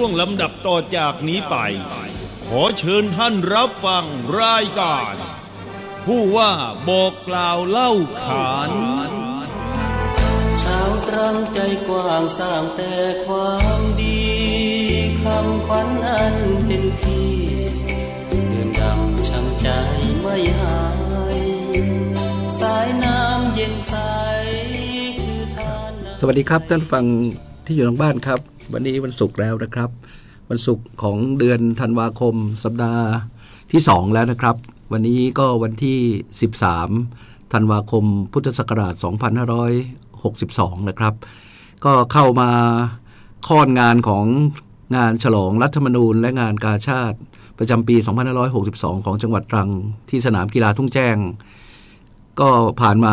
ช่วงลำดับต่อจากนี้ไป ขอเชิญท่านรับฟังรายการ ผู้ว่าบอกกล่าวเล่าขาน ชาวตรังใจกว้างสร้างแต่ความดีคำขวัญอันเป็นที่เดิมดำชางใจไม่หาย สายน้ำเย็นใสสวัสดีครับท่านฟังที่อยู่ทางบ้านครับวันนี้วันศุกร์แล้วนะครับ วันศุกร์ของเดือนธันวาคมสัปดาห์ที่ 2 แล้วนะครับ วันนี้ก็วันที่ 13 ธันวาคม พุทธศักราช 2562 นะครับ ก็เข้ามาค้อนงานของงานฉลองรัฐธรรมนูญและงานกาชาติประจำปี 2562 ของจังหวัดตรังที่สนามกีฬาทุ่งแจ้ง ก็ผ่านม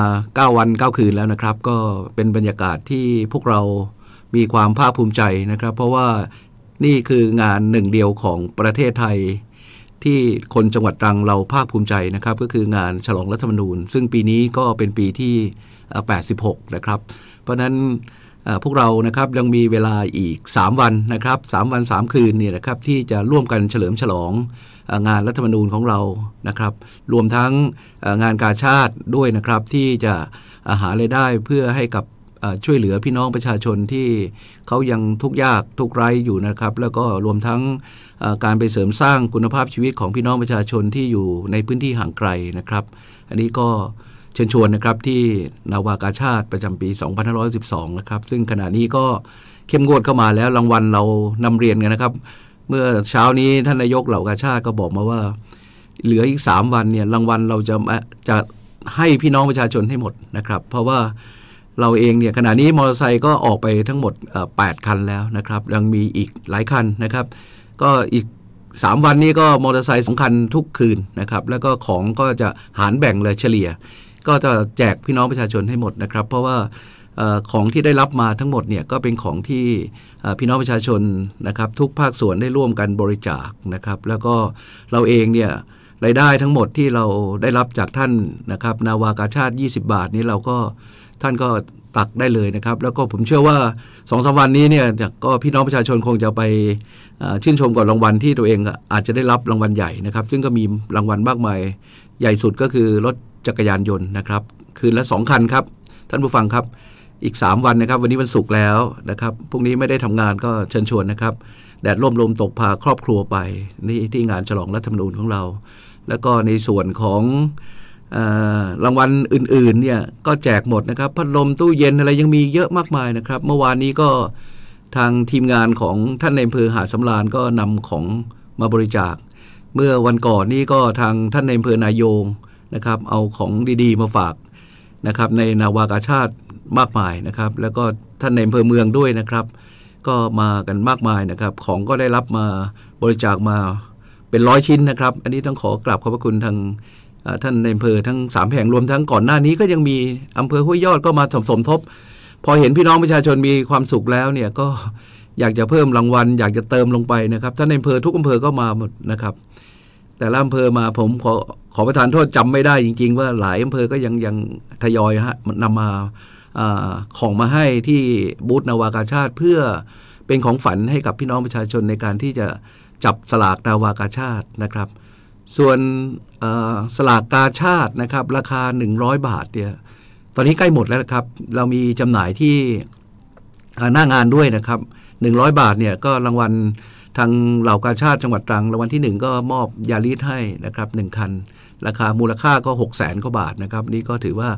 า9วัน9คืนแล้วนะครับก็เป็นบรรยากาศที่พวกเรามีความภาคภูมิใจนะครับ เพราะว่านี่คืองานหนึ่งเดียวของประเทศไทยที่คนจังหวัดตรังเราภาคภูมิใจนะครับ ก็คืองานฉลองรัฐธรรมนูญ ซึ่งปีนี้ก็เป็นปีที่ 86 นะครับ เพราะนั้นพวกเรานะครับยังมีเวลาอีก 3 วันนะครับ 3 วัน 3 คืนเนี่ยนะครับที่จะร่วมกันเฉลิมฉลองงานรัฐธรรมนูญของเรานะครับรวมทั้งงานการชาติด้วยนะครับที่จะหาไรายได้เพื่อให้กับช่วยเหลือพี่น้องประชาชนที่เขายังทุกข์ยากทุกไร้อยู่นะครับ แล้วก็รวมทั้งการไปเสริมสร้างคุณภาพชีวิตของพี่น้องประชาชนที่อยู่ในพื้นที่ห่างไกลนะครับ อันนี้ก็เชิญชวนนะครับที่นาวากาชาติประจำปี 2512 นะครับซึ่งขณะนี้ก็เข้มงวดเข้ามาแล้วรางวัลเรานำเรียนกันนะครับ เมื่อเช้านี้ท่านนายกเหล่ากาชาติก็บอกมาว่า เหลืออีก 3 วันเนี่ยรางวัลเราจะจะให้พี่น้องประชาชนให้หมดนะครับ เพราะว่าเราเองเนี่ยขณะนี้มอเตอร์ไซค์ก็ออกไปทั้งหมด 8คันแล้วนะครับ ยังมีอีกหลายคันนะครับ ก็อีก 3 วันนี้ก็มอเตอร์ไซค์สองคันทุกคืนนะครับ แล้วก็ของก็จะหารแบ่งเลยเฉลี่ย ก็จะแจกพี่น้องประชาชนให้หมดนะครับ เพราะว่าของที่ได้รับมาทั้งหมดเนี่ยก็เป็นของที่พี่น้องประชาชนนะครับทุกภาคส่วนได้ร่วมกันบริจาคนะครับ แล้วก็เราเองเนี่ยรายได้ทั้งหมดที่เราได้รับจากท่านนะครับ นาวากาชาติ 20 บาทนี้เราก็ท่านก็ตักได้เลยนะครับ แล้วก็ผมเชื่อว่าสองสวันนี้เนี่ยก็พี่น้องประชาชนคงจะไปชื่นชมก่อนรางวัลที่ตัวเองอาจจะได้รับรางวัลใหญ่นะครับซึ่งก็มีรางวัลมากมายใหญ่สุดก็คือรถจักรยานยนต์นะครับ คืนละ 2คันครับ ท่านผู้ฟังครับอีก 3 วันนะครับ วันนี้วันศุกร์แล้วนะครับพรุ่งนี้ไม่ได้ทำงานก็เชิญชวนนะครับแดดร่มลมตกพาครอบครัวไปนี่ที่งานฉลองรัฐธรรมนูญของเรา แล้วก็ในส่วนของรางวัลอื่นๆเนี่ยก็แจกหมดนะครับ พัดลมตู้เย็นอะไรยังมีเยอะมากมายนะครับ เมื่อวานนี้ก็ทางทีมงานของท่านในอำเภอหาดสำราญก็นำของมาบริจาค เมื่อวันก่อนนี้ก็ทางท่านในอำเภอนายงนะครับเอาของดีๆมาฝากนะครับในนาวากาชาติมากมายนะครับ แล้วก็ท่านในอำเภอเมืองด้วยนะครับ ก็มากันมากมายนะครับ ของก็ได้รับมาบริจาคมาเป็นร้อยชิ้นนะครับ อันนี้ต้องขอกราบขอบพระคุณทางท่านในอำเภอทั้งสามแห่งรวมทั้งก่อนหน้านี้ก็ยังมีอำเภอห้วยยอดก็มาสมสมทบพอเห็นพี่น้องประชาชนมีความสุขแล้วเนี่ยก็อยากจะเพิ่มรางวัลอยากจะเติมลงไปนะครับท่านในอำเภอทุกอำเภอก็มาหมดนะครับ แต่ละอำเภอมาผมขอขอประทานโทษจำไม่ได้จริง ๆ ว่าหลายอำเภอก็ยังยังทยอยฮะนำมาของมาให้ที่บูธนาวากาชาติเพื่อเป็นของฝันให้กับพี่น้องประชาชนในการที่จะจับสลากนาวากาชาตินะครับส่วนสลากกาชาตินะครับ ราคา100 บาทเนี่ยตอนนี้ใกล้หมดแล้วครับ เรามีจำหน่ายที่หน้างานด้วยนะครับ100บาทเนี่ยก็รางวัลทางเหล่ากาชาติจังหวัดตรังรางวัลที่ 1 ก็มอบยาลีสให้นะครับหนึ่งคัน ราคามูลค่าก็ 6 0แสนกว่าบาทนะครับนี่ก็ถือว่า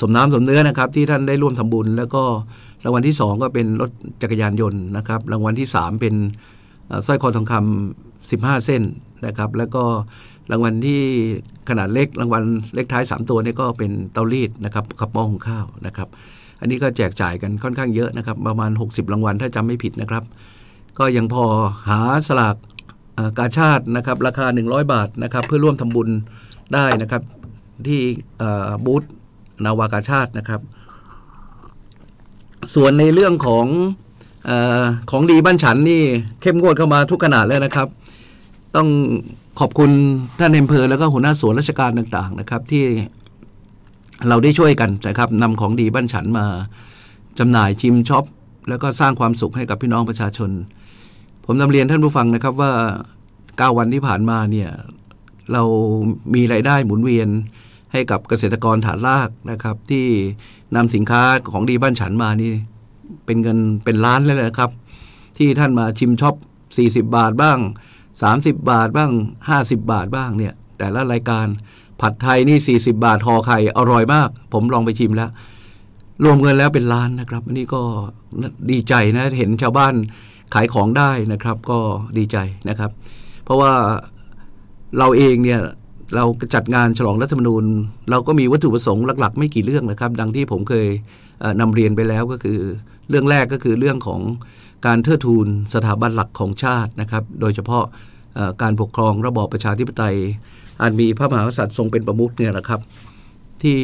สมน้ำสมเนื้อนะครับที่ท่านได้ร่วมทำาบุญ แล้วก็รางวัลที่2ก็เป็นรถจักรยานยนต์นะครับรางวัลที่ 3 เป็นสร้อยคอทองคบห15เส้นนะครับแล้วก็รางวัลที่ขนาดเล็กรางวัลเล็กท้าย 3 ตัวนี่ก็เป็นเตารีดนะครับขับหม้อหุงข้าวนะครับ อันนี้ก็แจกจ่ายกันค่อนข้างเยอะนะครับ ประมาณ 60รางวัลถ้าจำไม่ผิดนะครับก็ยังพอหาสลากกาชาตินะครับ ราคา 100 บาทนะครับ เพื่อร่วมทำบุญได้นะครับ ที่บูธนาวากาชาตินะครับ ส่วนในเรื่องของอของดีบ้านฉันนี่เข้มงวดเข้ามาทุกขนาดแล้วนะครับต้องขอบคุณท่านอำเภอแล้วก็หัวหน้าส่วนราชการต่างๆนะครับ ที่เราได้ช่วยกันนะครับนำของดีบ้านฉันมาจำหน่ายชิมช็อปแล้วก็สร้างความสุขให้กับพี่น้องประชาชน ผมนำเรียนท่านผู้ฟังนะครับว่า 9 วันที่ผ่านมาเนี่ยเรามีรายได้หมุนเวียนให้กับเกษตรกรฐานรากนะครับ ที่นำสินค้าของดีบ้านฉันมานี่เป็นเงินเป็นล้านเลยนะครับ ที่ท่านมาชิมช็อป40 บาทบ้าง30 บาทบ้าง 50 บาทบ้างเนี่ย แต่ละรายการผัดไทยนี่40 บาทหอไข่อร่อยมาก ผมลองไปชิมแล้ว รวมเงินแล้วเป็นล้านนะครับอันนี้ก็ดีใจนะเห็นชาวบ้านขายของได้นะครับก็ดีใจนะครับ เพราะว่าเราเองเนี่ยเราจัดงานฉลองรัฐธรรมนูญ เราก็มีวัตถุประสงค์หลักๆ ไม่กี่เรื่องนะครับ ดังที่ผมเคยนำเรียนไปแล้วก็คือ เรื่องแรกก็คือเรื่องของการเทิดทูนสถาบันหลักของชาตินะครับ โดยเฉพาะการปกครองระบอบประชาธิปไตยอันมีพระมหากษัตริย์ทรงเป็นประมุขเนี่ยนะครับ ที่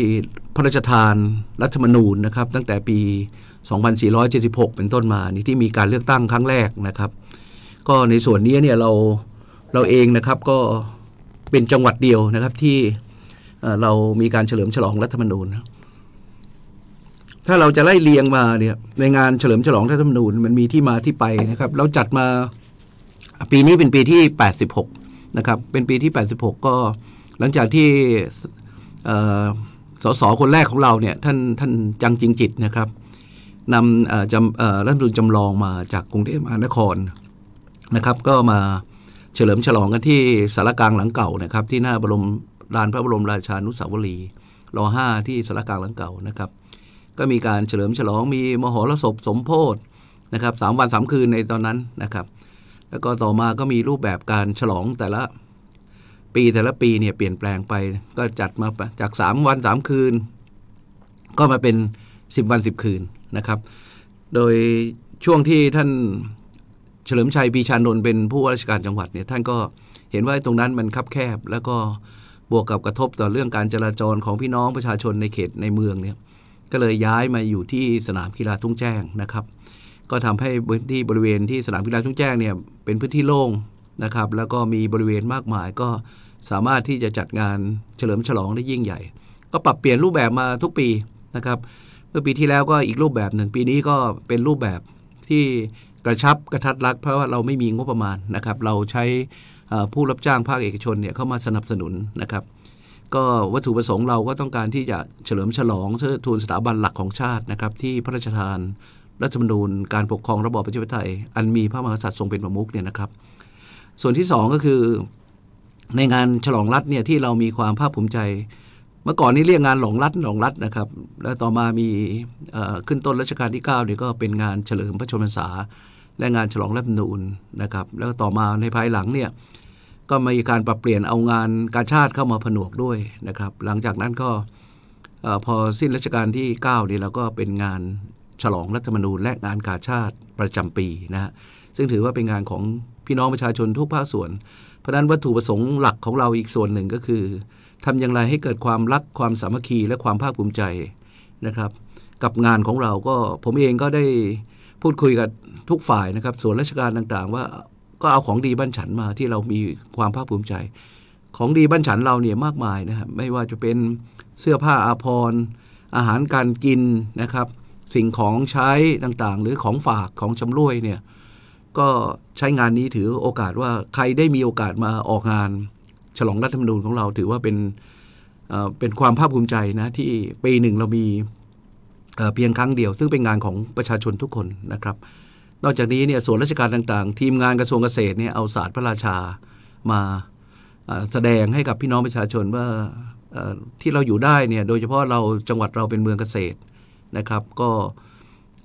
พระราชทานรัฐธรรมนูญนะครับ ตั้งแต่ปี 2476 เป็นต้นมานี่ที่มีการเลือกตั้งครั้งแรกนะครับ ก็ในส่วนนี้เนี่ยเราเราเองนะครับก็เป็นจังหวัดเดียวนะครับที่เรามีการเฉลิมฉลองรัฐธรรมนูญถ้าเราจะไล่เลียงมาเนี่ยในงานเฉลิมฉลองรัฐธรรมนูญมันมีที่มาที่ไปนะครับเราจัดมาปีนี้เป็นปีที่86นะครับ เป็นปีที่86ก็ หลังจากที่สสคนแรกของเราเนี่ย ท่านท่านจังจริงจิตนะครับนำจำรัฐธรรมนูญจำลองมาจากกรุงเทพมหานครนะครับ ก็มาเฉลิมฉลองกันที่สารกลางหลังเก่านะครับ ที่หน้าบรมลานพระบรมราชานุสาวรีย์รอห้าที่สารกลางหลังเก่านะครับก็มีการเฉลิมฉลองมีมหรสพสมโพธินะครับสวันสาคืนในตอนนั้นนะครับ แล้วก็ต่อมาก็มีรูปแบบการฉลองแต่ละปีแต่ละปีเนี่ยเปลี่ยนแปลงไป ก็จัดมาจาก 3 วัน3คืน ก็มาเป็น 10 วัน 10 คืนนะครับ โดยช่วงที่ท่านเฉลิมชัยปีชานนท์เป็นผู้ว่าราชการจังหวัดเนี่ยท่านก็เห็นว่าตรงนั้นมันคับแคบแล้วก็บวกกับกระทบต่อเรื่องการจราจรของพี่น้องประชาชนในเขตในเมืองเนี่ยก็เลยย้ายมาอยู่ที่สนามกีฬาทุ่งแจ้งนะครับ ก็ทำให้พื้นที่บริเวณที่สนามกีฬาทุ่งแจ้งเนี่ยเป็นพื้นที่โล่งนะครับ แล้วก็มีบริเวณมากมายก็สามารถที่จะจัดงานเฉลิมฉลองได้ยิ่งใหญ่ ก็ปรับเปลี่ยนรูปแบบมาทุกปีนะครับ เมื่อปีที่แล้วก็อีกรูปแบบหนึ่งปีนี้ก็เป็นรูปแบบที่กระชับกระทัดรัดเพราะว่าเราไม่มีงบประมาณนะครับ เราใช้ผู้รับจ้างภาคเอกชนเนี่ยเข้ามาสนับสนุนนะครับก็วัตถุประสงค์เราก็ต้องการที่จะเฉลิมฉลองเชิดทูนสถาบันหลักของชาตินะครับ ที่พระราชทานรัฐธรรมนูญการปกครองระบอบประชาธิปไตยอันมีพระมหากษัตริย์ทรงเป็นประมุขเนี่ยนะครับ ส่วนที่2ก็คือในงานฉลองรัฐเนี่ยที่เรามีความภาคภูมิใจ เมื่อก่อนนี้เรียกงานหลงรัฐหลงรัฐนะครับแล้วต่อมามีขึ้นต้นรัชกาลที่9เนี่ยก็เป็นงานเฉลิมพระชนมพรรษาและงานฉลองรัฐธรรมนูญนะครับแล้วต่อมาในภายหลังเนี่ยก็มีการปรับเปลี่ยนเอางานการชาติเข้ามาผนวกด้วยนะครับ หลังจากนั้นก็พอสิ้นรัชกาลที่ 9 นี่เราก็เป็นงานฉลองรัฐธรรมนูญและงานกาชาติประจำปีนะฮะซึ่งถือว่าเป็นงานของพี่น้องประชาชนทุกภาคส่วนเพราะนั้นวัตถุประสงค์หลักของเราอีกส่วนหนึ่งก็คือ ทำอย่างไรให้เกิดความรักความสามัคคีและความภาคภูมิใจนะครับ กับงานของเราก็ผมเองก็ได้พูดคุยกับทุกฝ่ายนะครับ ส่วนราชการต่างๆว่าก็เอาของดีบ้านฉันมาที่เรามีความภาคภูมิใจ ของดีบ้านฉันเราเนี่ยมากมายนะครับ ไม่ว่าจะเป็นเสื้อผ้าอาภรณ์อาหารการกินนะครับ สิ่งของใช้ต่างๆ หรือของฝากของชำร่วยเนี่ย ก็ใช้งานนี้ถือโอกาสว่าใครได้มีโอกาสมาออกงาน ฉลองรัฐธรรมนูญของเราถือว่าเป็นเป็นความภาคภูมิใจนะ ที่ปีหนึ่งเรามีเพียงครั้งเดียวซึ่งเป็นงานของประชาชนทุกคนนะครับนอกจากนี้เนี่ยส่วนราชการต่างๆ ทีมงานกระทรวงเกษตรเนี่ยเอาศาสตร์พระราชามาแสดงให้กับพี่น้องประชาชนว่าที่เราอยู่ได้เนี่ยโดยเฉพาะเราจังหวัดเราเป็นเมืองเกษตรนะครับ ก็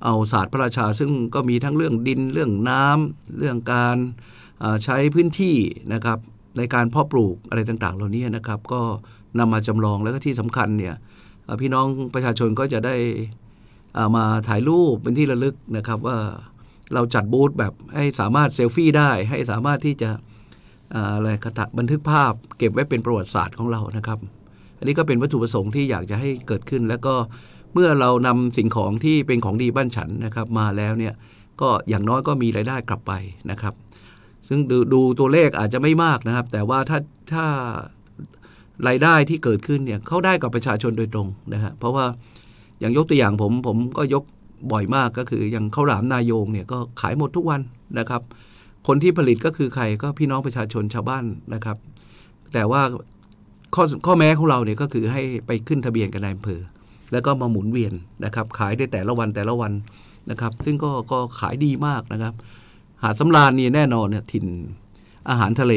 เอาศาสตร์พระราชาซึ่งก็มีทั้งเรื่องดินเรื่องน้ำเรื่องการใช้พื้นที่นะครับในการเพาะปลูกอะไรต่าง ๆ เหล่านี้นะครับก็นำมาจำลองแล้วก็ที่สำคัญเนี่ยพี่น้องประชาชนก็จะได้มาถ่ายรูปเป็นที่ระลึกนะครับว่าเราจัดบูธแบบให้สามารถเซลฟี่ได้ให้สามารถที่จะอะไรกระตะบันทึกภาพ เก็บไว้เป็นประวัติศาสตร์ของเรานะครับ อันนี้ก็เป็นวัตถุประสงค์ที่อยากจะให้เกิดขึ้น แล้วก็เมื่อเรานำสิ่งของที่เป็นของดีบ้านฉันนะครับ มาแล้วเนี่ยก็อย่างน้อยก็มีรายได้กลับไปนะครับ ซึ่งดดูตัวเลขอาจจะไม่มากนะครับ แต่ว่าถ้าถ้ารายได้ที่เกิดขึ้นเนี่ยเข้าได้กับประชาชนโดยตรงนะฮะเพราะว่าอย่างยกตัวอย่างผมผมก็ยกบ่อยมากก็คืออย่างข้าวหลามนายงเนี่ยก็ขายหมดทุกวันนะครับ คนที่ผลิตก็คือใครก็พี่น้องประชาชนชาวบ้านนะครับ แต่ว่าข้อข้อแม้ของเราเนี่ยก็คือให้ไปขึ้นทะเบียนกับนายอำเภอแล้วก็มาหมุนเวียนนะครับ ขายได้แต่ละวันแต่ละวันนะครับ ซึ่งก็ก็ขายดีมากนะครับ หาดสำราญนี่แน่นอนเนี่ยถิ่นอาหารทะเล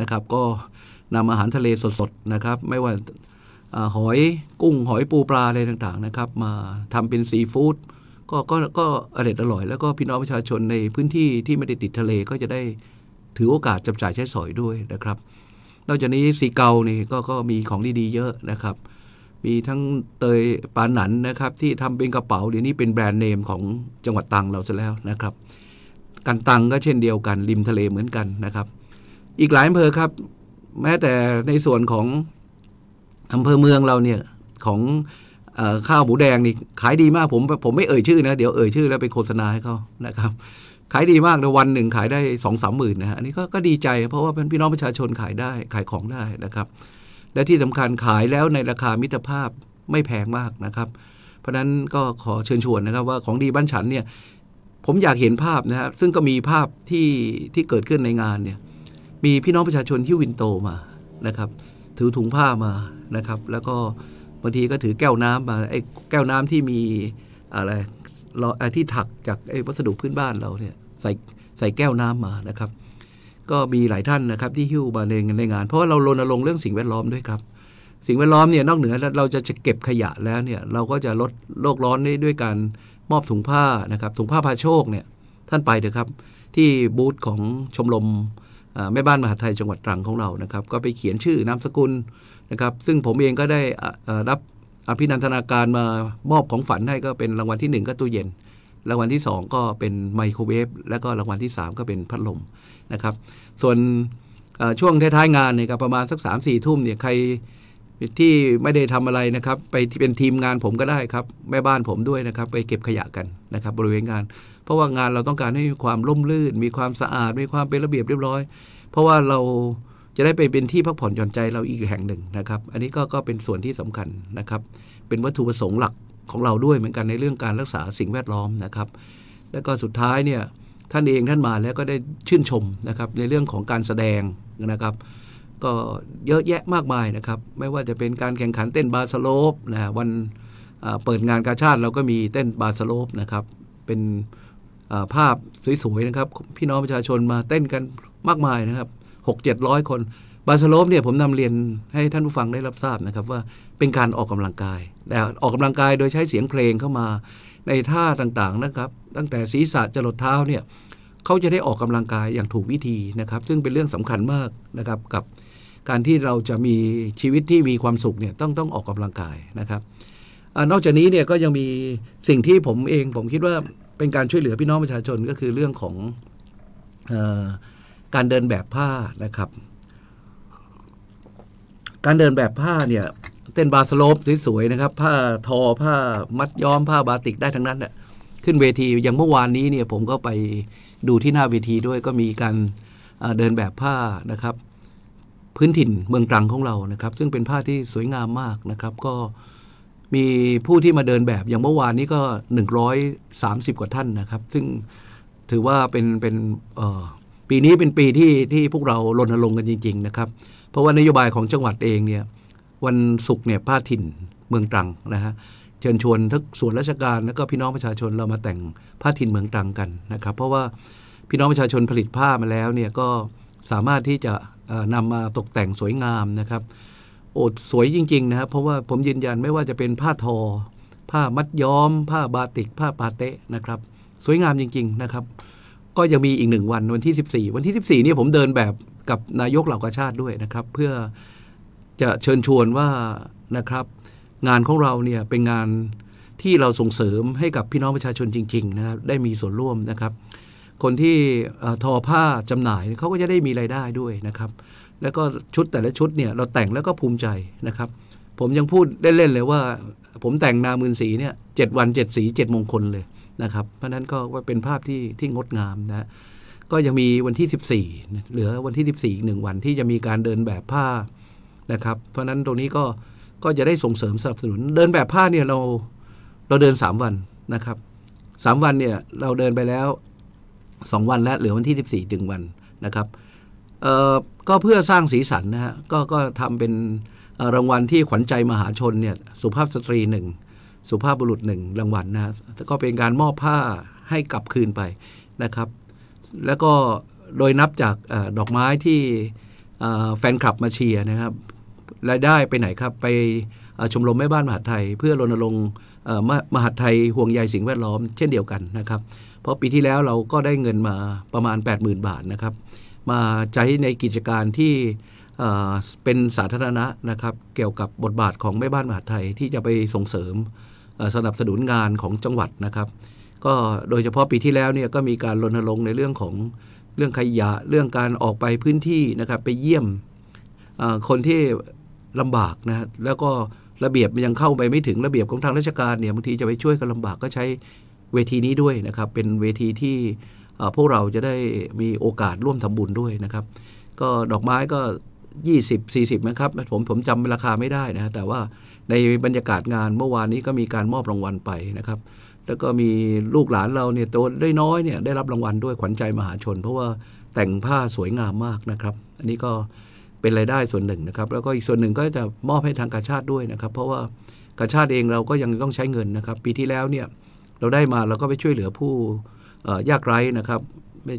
นะครับ ก็นำอาหารทะเลสดๆนะครับ ไม่ว่าหอยกุ้งหอยปูปลาอะไรต่างๆนะครับ มาทำเป็นซีฟู้ดก็ก็ก็อร่อยอร่อย แล้วก็พี่น้องประชาชนในพื้นที่ที่ไม่ได้ติดทะเลก็จะได้ถือโอกาสจับจ่ายใช้สอยด้วยนะครับ นอกจากนี้สีเกานี่ก็ก็มีของดีๆเยอะนะครับ มีทั้งเตยปาหนันนะครับ ที่ทำเป็นกระเป๋าเดี๋ยวนี้เป็นแบรนด์เนมของจังหวัดตังเราซะแล้วนะครับ กันตังก็เช่นเดียวกันริมทะเลเหมือนกันนะครับ อีกหลายอำเภอครับ แม้แต่ในส่วนของอำเภอเมืองเราเนี่ยของข้าวหมูแดงนี่ขายดีมากผมผมไม่เอ่ยชื่อนะเดี๋ยวเอ่ยชื่อแล้วไปโฆษณาให้เขานะครับ ขายดีมากในวันหนึ่งขายได้สองสามหมื่นนะฮะอันนี้ก็ก็ดีใจ เพราะว่าเป็นพี่น้องประชาชนขายได้ขายของได้นะครับ และที่สำคัญขายแล้วในราคามิตรภาพไม่แพงมากนะครับ เพราะนั้นก็ขอเชิญชวนนะครับ ว่าของดีบ้านฉันเนี่ย ผมอยากเห็นภาพนะครับซึ่งก็มีภาพที่ที่เกิดขึ้นในงานเนี่ย มีพี่น้องประชาชนที่วินโตมานะครับ ถือถุงผ้ามานะครับแล้วก็บางทีก็ถือแก้วน้ำมาไอ้แก้วน้ำที่มีอะไรที่ถักจากไอ้วัสดุพื้นบ้านเราเนี่ยใส่ใส่แก้วน้ำมานะครับ ก็มีหลายท่านนะครับที่หิ้วมาในในงาน เพราะว่าเรารณรงค์เรื่องสิ่งแวดล้อมด้วยครับสิ่งแวดล้อมเนี่ยนอกเหนือ เราจะเก็บขยะแล้วเนี่ยเราก็จะลดโลกร้อนได้ด้วยการมอบถุงผ้านะครับถุงผ้าพาโชคเนี่ยท่านไปเถอะครับที่บูธของชมรมแม่บ้านมหาไทยจังหวัดตรังของเรานะครับ ก็ไปเขียนชื่อนามสกุลนะครับซึ่งผมเองก็ได้รับอภินันทนาการมามอบของฝันให้ก็เป็นรางวัลที่ 1 ก็ตู้เย็น รางวัลที่ 2 ก็เป็นไมโครเวฟและก็รางวัลที่ 3 ก็เป็นพัดลมนะครับ ส่วนช่วงท้ายๆงานเนี่ยครับประมาณสัก3ามสี่ทุ่มเนี่ยใครที่ไม่ได้ทำอะไรนะครับ ไปเป็นทีมงานผมก็ได้ครับ แม่บ้านผมด้วยนะครับ ไปเก็บขยะกันนะครับ บริเวณงาน เพราะว่างานเราต้องการให้มีความร่มรื่น มีความสะอาดมีความเป็นระเบียบเรียบร้อย เพราะว่าเราจะได้ไปเป็นที่พักผ่อนหย่อนใจเราอีกแห่งหนึ่งนะครับ อันนี้ก็ก็เป็นส่วนที่สำคัญนะครับ เป็นวัตถุประสงค์หลักของเราด้วยเหมือนกันในเรื่องการรักษาสิ่งแวดล้อมนะครับ แล้วก็สุดท้ายเนี่ยท่านเองท่านมาแล้วก็ได้ชื่นชมนะครับ ในเรื่องของการแสดงนะครับ ก็เยอะแยะมากมายนะครับ ไม่ว่าจะเป็นการแข่งขันเต้นบาสโลปนะวันเปิดงานกาชาติเราก็มีเต้นบาสโลปนะครับ เป็นภาพสวยๆนะครับ พี่น้องประชาชนมาเต้นกันมากมายนะครับ6 7 0 0 คนบาสโลปเนี่ยผมนำเรียนให้ท่านผู้ฟังได้รับทราบนะครับว่าเป็นการออกกำลังกายแต่ออกกำลังกายโดยใช้เสียงเพลงเข้ามาในท่าต่างๆนะครับ ตั้งแต่ศีรษะจรดเท้าเนี่ยเขาจะได้ออกกำลังกายอย่างถูกวิธีนะครับซึ่งเป็นเรื่องสำคัญมากนะครับกับการที่เราจะมีชีวิตที่มีความสุขเนี่ยต้องต้องออกกำลังกายนะครับอนอกจากนี้เนี่ยก็ยังมีสิ่งที่ผมเองผมคิดว่าเป็นการช่วยเหลือพี่น้องประชาชนก็คือเรื่องของอการเดินแบบผ้านะครับ การเดินแบบผ้าเนี่ยเต้นบาสโลปสวยๆนะครับ ผ้าทอผ้ามัดย้อมผ้าบาติกได้ทั้งนั้นแหละขึ้นเวทีอย่างเมื่อวานนี้เนี่ยผมก็ไปดูที่หน้าเวทีด้วยก็มีการเดินแบบผ้านะครับ พื้นถิ่นเมืองตรังของเรานะครับ ซึ่งเป็นผ้าที่สวยงามมากนะครับ ก็มีผู้ที่มาเดินแบบอย่างเมื่อวานนี้ก็130กว่าท่านนะครับ ซึ่งถือว่าเป็นเป็นปีนี้เป็นปีที่ที่พวกเรารณรงค์กันจริง ๆ นะครับ เพราะว่านโยบายของจังหวัดเองเนี่ยวันศุกร์เนี่ยผ้าถิ่นเมืองตรังนะฮะเชิญชวนทั้งส่วนราชการ และก็พี่น้องประชาชนเรามาแต่งผ้าถิ่นเมืองตรังกันนะครับ เพราะว่าพี่น้องประชาชนผลิตผ้ามาแล้วเนี่ยก็สามารถที่จะนำมาตกแต่งสวยงามนะครับ โอ้สวยจริงๆนะครับ เพราะว่าผมยืนยันไม่ว่าจะเป็นผ้าทอ ผ้ามัดย้อม ผ้าบาติก ผ้าปาเตะนะครับ สวยงามจริงๆ นะครับก็ยังมีอีกหนึ่งวันวันที่ 14 วันที่ 14นี่ผมเดินแบบกับนายกเหล่ากาชาติด้วยนะครับ เพื่อจะเชิญชวนว่านะครับ งานของเราเนี่ยเป็นงานที่เราส่งเสริมให้กับพี่น้องประชาชนจริงๆนะครับได้มีส่วนร่วมนะครับ คนที่ทอผ้าจำหน่ายเขาก็จะได้มีไรายได้ด้วยนะครับ แล้วก็ชุดแต่ละชุดเนี่ยเราแต่งแล้วก็ภูมิใจนะครับ ผมยังพูดเล่นๆเลยว่า ผมแต่งนามืนสีเนี่ยเจ็ดวันเจ็ดสีเจ็ดมงคลเลยนะครับเพราะนั้นก็ว่าเป็นภาพที่ที่งดงามนะก็ยังมีวันที่ 14 เหลือวันที่ 14อีกหนึ่งวันที่จะมีการเดินแบบผ้านะครับ เพราะนั้นตรงนี้ก็ก็จะได้ส่งเสริมสนับสนุนเดินแบบผ้าเนี่ยเราเราเดิน 3 วันนะครับ 3 วันเนี่ยเราเดินไปแล้ว 2 วันแล้วเหลือวันที่ 14สึงวันนะครับเอ่อก็เพื่อสร้างสีสันนะฮะก็ก็ทำเป็นรางวัลที่ขวัญใจมหาชนเนี่ยสุภาพสตรีหนึ่งสุภาพบุรุษหนึ่งรางวัลนนะก็เป็นการมอบผ้าให้กลับคืนไปนะครับ แล้วก็โดยนับจากอดอกไม้ที่แฟนคลับมาเชียร์นะครับรายได้ไปไหนครับ ไปชมรมแม่บ้านมหาไทย เพื่อรณรงค์มหาไทยห่วงใยสิ่งแวดล้อมเช่นเดียวกันนะครับ เพราะปีที่แล้วเราก็ได้เงินมาประมาณ 80,000 บาทนะครับ มาใช้ในกิจการที่เป็นสาธารณะนะครับเกี่ยวกับบทบาทของแม่บ้านมหาไทยที่จะไปส่งเสริมสนับสนุนงานของจังหวัดนะครับ ก็โดยเฉพาะปีที่แล้วเนี่ยก็มีการรณรงค์ในเรื่องของเรื่องขยะเรื่องการออกไปพื้นที่นะครับไปเยี่ยมคนที่ลำบากนะแล้วก็ระเบียบยังเข้าไป ไม่ถึงระเบียบของทางราชการเนี่ยบางทีจะไปช่วยกันลำบากก็ใช้เวทีนี้ด้วยนะครับเป็นเวทีที่พวกเราจะได้มีโอกาสร่วมทำบุญด้วยนะครับ ก็ดอกไม้ก็20 40นะครับผมผมจำราคาไม่ได้นะแต่ว่าในบรรยากาศงานเมื่อวานนี้ก็มีการมอบรางวัลไปนะครับ แล้วก็มีลูกหลานเราเนี่ยตัวได้น้อยเนี่ยได้รับรางวัลด้วยขวัญใจมหาชน เพราะว่าแต่งผ้าสวยงามมากนะครับ อันนี้ก็เป็นรายได้ส่วนหนึ่งนะครับ แล้วก็อีกส่วนหนึ่งก็จะมอบให้ทางกาชาติด้วยนะครับ เพราะว่ากาชาติเองเราก็ยังต้องใช้เงินนะครับ ปีที่แล้วเนี่ยเราได้มาเราก็ไปช่วยเหลือผู้ยากไร้นะครับ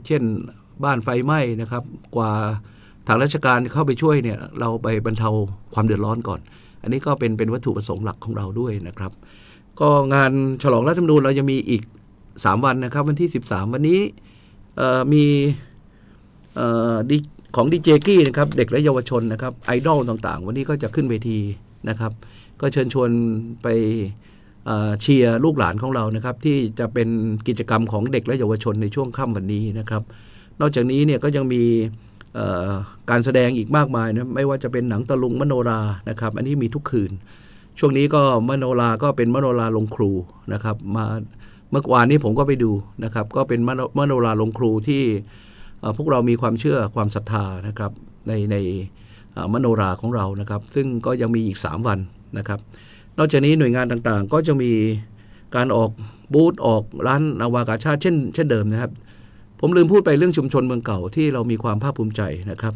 เช่นบ้านไฟไหม้นะครับกว่าทางราชการเข้าไปช่วยเนี่ยเราไปบรรเทาความเดือดร้อนก่อนอันนี้ก็เป็นเป็นวัตถุประสงค์หลักของเราด้วยนะครับ ก็งานฉลองรัฐธรรมนูญเราจะมีอีก 3 วันนะครับวันที่ 13 วันนี้มีของดีเจกี้นะครับเด็กและเยาวชนนะครับไอดอลต่างๆ วันนี้ก็จะขึ้นเวทีนะครับ ก็เชิญชวนไปเชียร์ลูกหลานของเรานะครับที่จะเป็นกิจกรรมของเด็กและเยาวชนในช่วงค่ำวันนี้นะครับ นอกจากนี้เนี่ยก็ยังมีการแสดงอีกมากมายนะไม่ว่าจะเป็นหนังตะลุงมโนรานะครับอันนี้มีทุกคืน ช่วงนี้ก็มโนราก็เป็นมโนราลงครูนะครับมาเมื่อวานนี้ผมก็ไปดูนะครับก็เป็นมโนราลงครูที่พวกเรามีความเชื่อความศรัทธานะครับในในมโนราของเรานะครับ ซึ่งก็ยังมีอีก 3 วันนะครับนอกจากนี้หน่วยงานต่างๆ ก็จะมีการออกบูธออกร้านนาวากาชาติเช่น เช่นเดิมนะครับผมลืมพูดไปเรื่องชุมชนเมืองเก่าที่เรามีความภาคภูมิใจนะครับ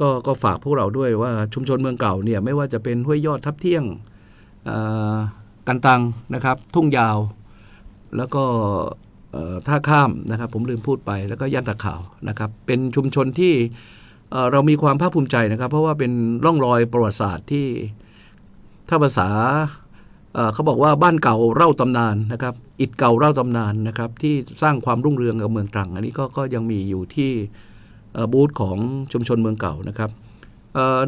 ก็ก็ฝากพวกเราด้วยว่าชุมชนเมืองเก่าเนี่ยไม่ว่าจะเป็นห้วยยอดทับเที่ยงกันตังนะครับทุ่งยาว แล้วก็ท่าข้ามนะครับ ผมลืมพูดไปแล้วก็ย่านตะข่าวนะครับเป็นชุมชนที่เรามีความภาคภูมิใจนะครับ เพราะว่าเป็นร่องรอยประวัติศาสตร์ที่ถ้าภาษาเขาบอกว่าบ้านเก่าเล่าตำนานนะครับอิดเก่าเล่าตำนานนะครับที่สร้างความรุ่งเรืองกับเมืองตรัง อันนี้ก็กยังมีอยู่ที่บูธของชุมชนเมืองเก่านะครับ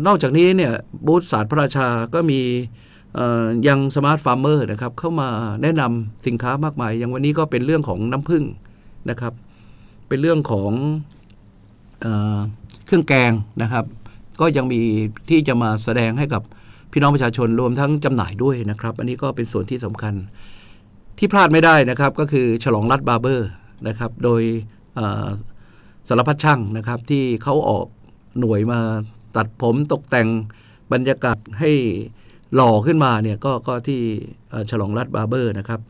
นอกจากนี้เนี่ยบูธศาสตร์พระราชาก็มียังสมาร์ทฟาร์มเมอร์นะครับเข้ามาแนะนำสินค้ามากมาย อย่างวันนี้ก็เป็นเรื่องของน้ำผึ้งนะครับเป็นเรื่องของเครื่องแกงนะครับ ก็ยังมีที่จะมาแสดงให้กับพี่น้องประชาชนรวมทั้งจำหน่ายด้วยนะครับ อันนี้ก็เป็นส่วนที่สำคัญที่พลาดไม่ได้นะครับ ก็คือฉลองรัฐบาร์เบอร์นะครับ โดยสารพัดช่างนะครับ ที่เขาออกหน่วยมาตัดผมตกแต่งบรรยากาศให้หล่อขึ้นมาเนี่ยก็ก็ที่ฉลองรัฐบาร์เบอร์นะครับ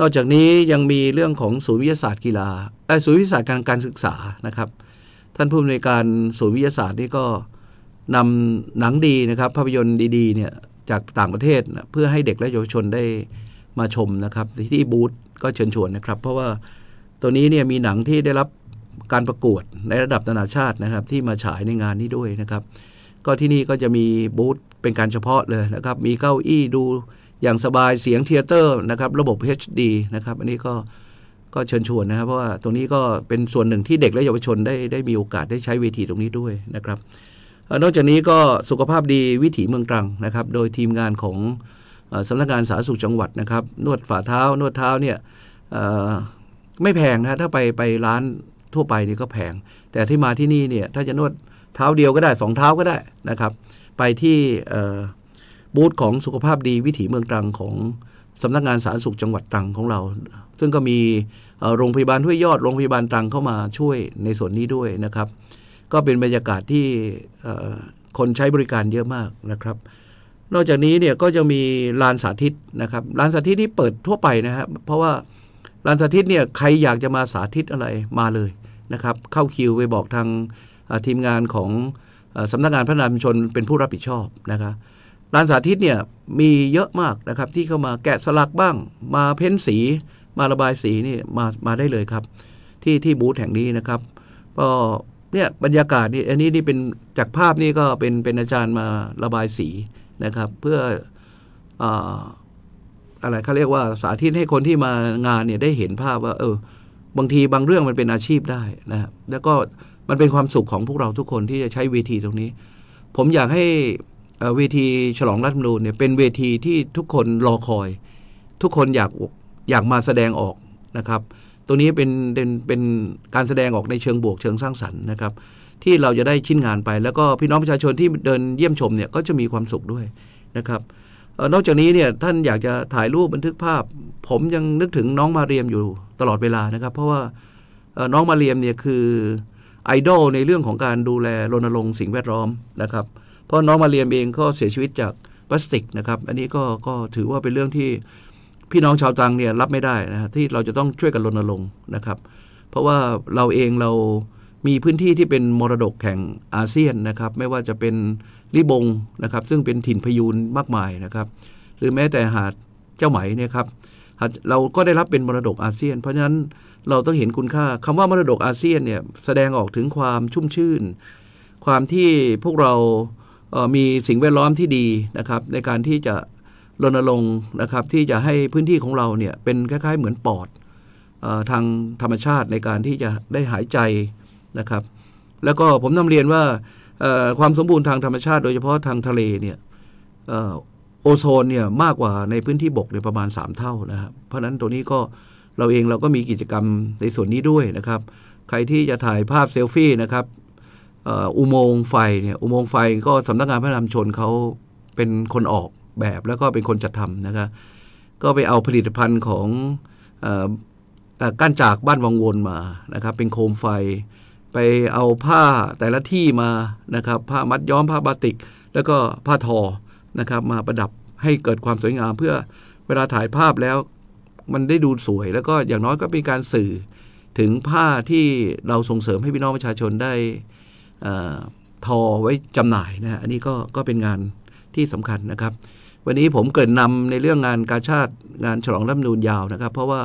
นอกจากนี้ยังมีเรื่องของศูนย์วิทยาศาสตร์กีฬาศูนย์วิทยาศาสตร์การศึกษานะครับ ท่านผู้อำนวยการศูนย์วิทยาศาสตร์นี่ก็นำหนังดีนะครับ ภาพยนตร์ดี ๆเนี่ยจากต่างประเทศนะเพื่อให้เด็กและเยาวชนได้มาชมนะครับ ที่บูธก็เชิญชวนนะครับ เพราะว่าตัวนี้เนี่ยมีหนังที่ได้รับการประกวดในระดับนานาชาตินะครับ ที่มาฉายในงานนี้ด้วยนะครับ ก็ที่นี่ก็จะมีบูธเป็นการเฉพาะเลยนะครับมีเก้าอี้ดูอย่างสบายเสียงเทเตอร์นะครับระบบ HD นะครับอันนี้ก็ก็เชิญชวนนะครับ เพราะว่าตรงนี้ก็เป็นส่วนหนึ่งที่เด็กและเยาวชนได้ได้มีโอกาสได้ใช้เวทีตรงนี้ด้วยนะครับนอกจากนี้ก็สุขภาพดีวิถีเมืองตรังนะครับ โดยทีมงานของสำนักงานสาธารณสุขจังหวัดนะครับ นวดฝ่าเท้านวดเท้าเนี่ยไม่แพงนะถ้าไปไปร้านทั่วไปนี่ก็แพงแต่ที่มาที่นี่เนี่ยถ้าจะนวดเท้าเดียวก็ได้สองเท้าก็ได้นะครับ ไปที่บูธของสุขภาพดีวิถีเมืองตรังของสำนักงานสาธารณสุขจังหวัดตรังของเรา ซึ่งก็มีโรงพยาบาลห้วยยอดโรงพยาบาลตรังเข้ามาช่วยในส่วนนี้ด้วยนะครับก็เป็นบรรยากาศที่คนใช้บริการเยอะมากนะครับ นอกจากนี้เนี่ยก็จะมีลานสาธิตนะครับลานสาธิตนี่เปิดทั่วไปนะครับเพราะว่าลานสาธิตเนี่ยใครอยากจะมาสาธิตอะไรมาเลยนะครับเข้าคิวไปบอกทางทีมงานของสำนักงานพัฒนาชุมชนเป็นผู้รับผิดชอบนะครับลานสาธิตเนี่ยมีเยอะมากนะครับ ที่เข้ามาแกะสลักบ้างมาเพ้นสี มาระบายสีนี่มามาได้เลยครับ ที่ที่บูธแห่งนี้นะครับก็เนี่ยบรรยากาศนี่อันนี้นี่เป็นจากภาพนี่ก็เป็นเป็นอาจารย์มาระบายสีนะครับ เพื่อออะไรเขาเรียกว่าสาธิตให้คนที่มางานเนี่ยได้เห็นภาพว่า เออ บางทีบางเรื่องมันเป็นอาชีพได้นะครับ แล้วก็มันเป็นความสุขของพวกเราทุกคนที่จะใช้เวทีตรงนี้ ผมอยากให้เวทีฉลองรัฐมนูลเนี่ยเป็นเวทีที่ทุกคนรอคอยทุกคนอยากอยากมาแสดงออกนะครับตัวนี้เป็นเป็นเป็นการแสดงออกในเชิงบวกเชิงสร้างสรรค์นะครับที่เราจะได้ชิ้นงานไปแล้วก็พี่น้องประชาชนที่เดินเยี่ยมชมเนี่ยก็จะมีความสุขด้วยนะครับนอกจากนี้เนี่ยท่านอยากจะถ่ายรูปบันทึกภาพ ผมยังนึกถึงน้องมาเรียมอยู่ตลอดเวลานะครับ เพราะว่าน้องมาเรียมเนี่ยคือไอดอลในเรื่องของการดูแลรณรงค์สิ่งแวดล้อมนะครับ เพราะน้องมาเรียมเองก็เสียชีวิตจากพลาสติกนะครับอันนี้ก็ก็ถือว่าเป็นเรื่องที่พี่น้องชาวตังเนี่ยรับไม่ได้นะฮะที่เราจะต้องช่วยกันรณรงค์นะครับ เพราะว่าเราเองเรามีพื้นที่ที่เป็นมรดกแห่งอาเซียนนะครับ ไม่ว่าจะเป็นลิบงนะครับ ซึ่งเป็นถิ่นพยูนมากมายนะครับ หรือแม้แต่หาดเจ้าไหมเนี่ยครับเราก็ได้รับเป็นมรดกอาเซียน เพราะฉะนั้นเราต้องเห็นคุณค่าคำว่ามรดกอาเซียนเนี่ยแสดงออกถึงความชุ่มชื่นความที่พวกเรามีสิ่งแวดล้อมที่ดีนะครับในการที่จะรณรงค์นะครับที่จะให้พื้นที่ของเราเนี่ยเป็นคล้ายๆเหมือนปอดอทางธรรมชาติในการที่จะได้หายใจนะครับแล้วก็ผมนำเรียนว่าความสมบูรณ์ทางธรรมชาติโดยเฉพาะทางทะเลเนี่ยโอโซนเนี่ยมากกว่าในพื้นที่บกเนี่ยประมาณ 3 เท่านะครับเพราะนั้นตัวนี้ก็เราเองเราก็มีกิจกรรมในส่วนนี้ด้วยนะครับใครที่จะถ่ายภาพเซลฟี่นะครับอุโมงค์ไฟเนี่ยอุโมงค์ไฟก็สำนักงานพระนามชนเขาเป็นคนออกแบบแล้วก็เป็นคนจัดทำนะคบก็ไปเอาผลิตภัณฑ์ของก้านจากบ้านวังวนมานะครับ เป็นโคมไฟ ไปเอาผ้าแต่ละที่มานะครับผ้ามัดย้อมผ้าบาติก แล้วก็ผ้าทอนะครับ มาประดับให้เกิดความสวยงามเพื่อเวลาถ่ายภาพแล้วมันได้ดูสวย แล้วก็อย่างน้อยก็เป็นการสื่อถึงผ้าที่เราส่งเสริมให้พี่น้องประชาชนได้ทอไว้จำหน่ายนะอันนี้ก็ก็เป็นงานที่สำคัญนะครับวันนี้ผมเกิดนนำในเรื่องงานกาชาติงานฉลองรัฐนูนยาวนะครับ เพราะว่า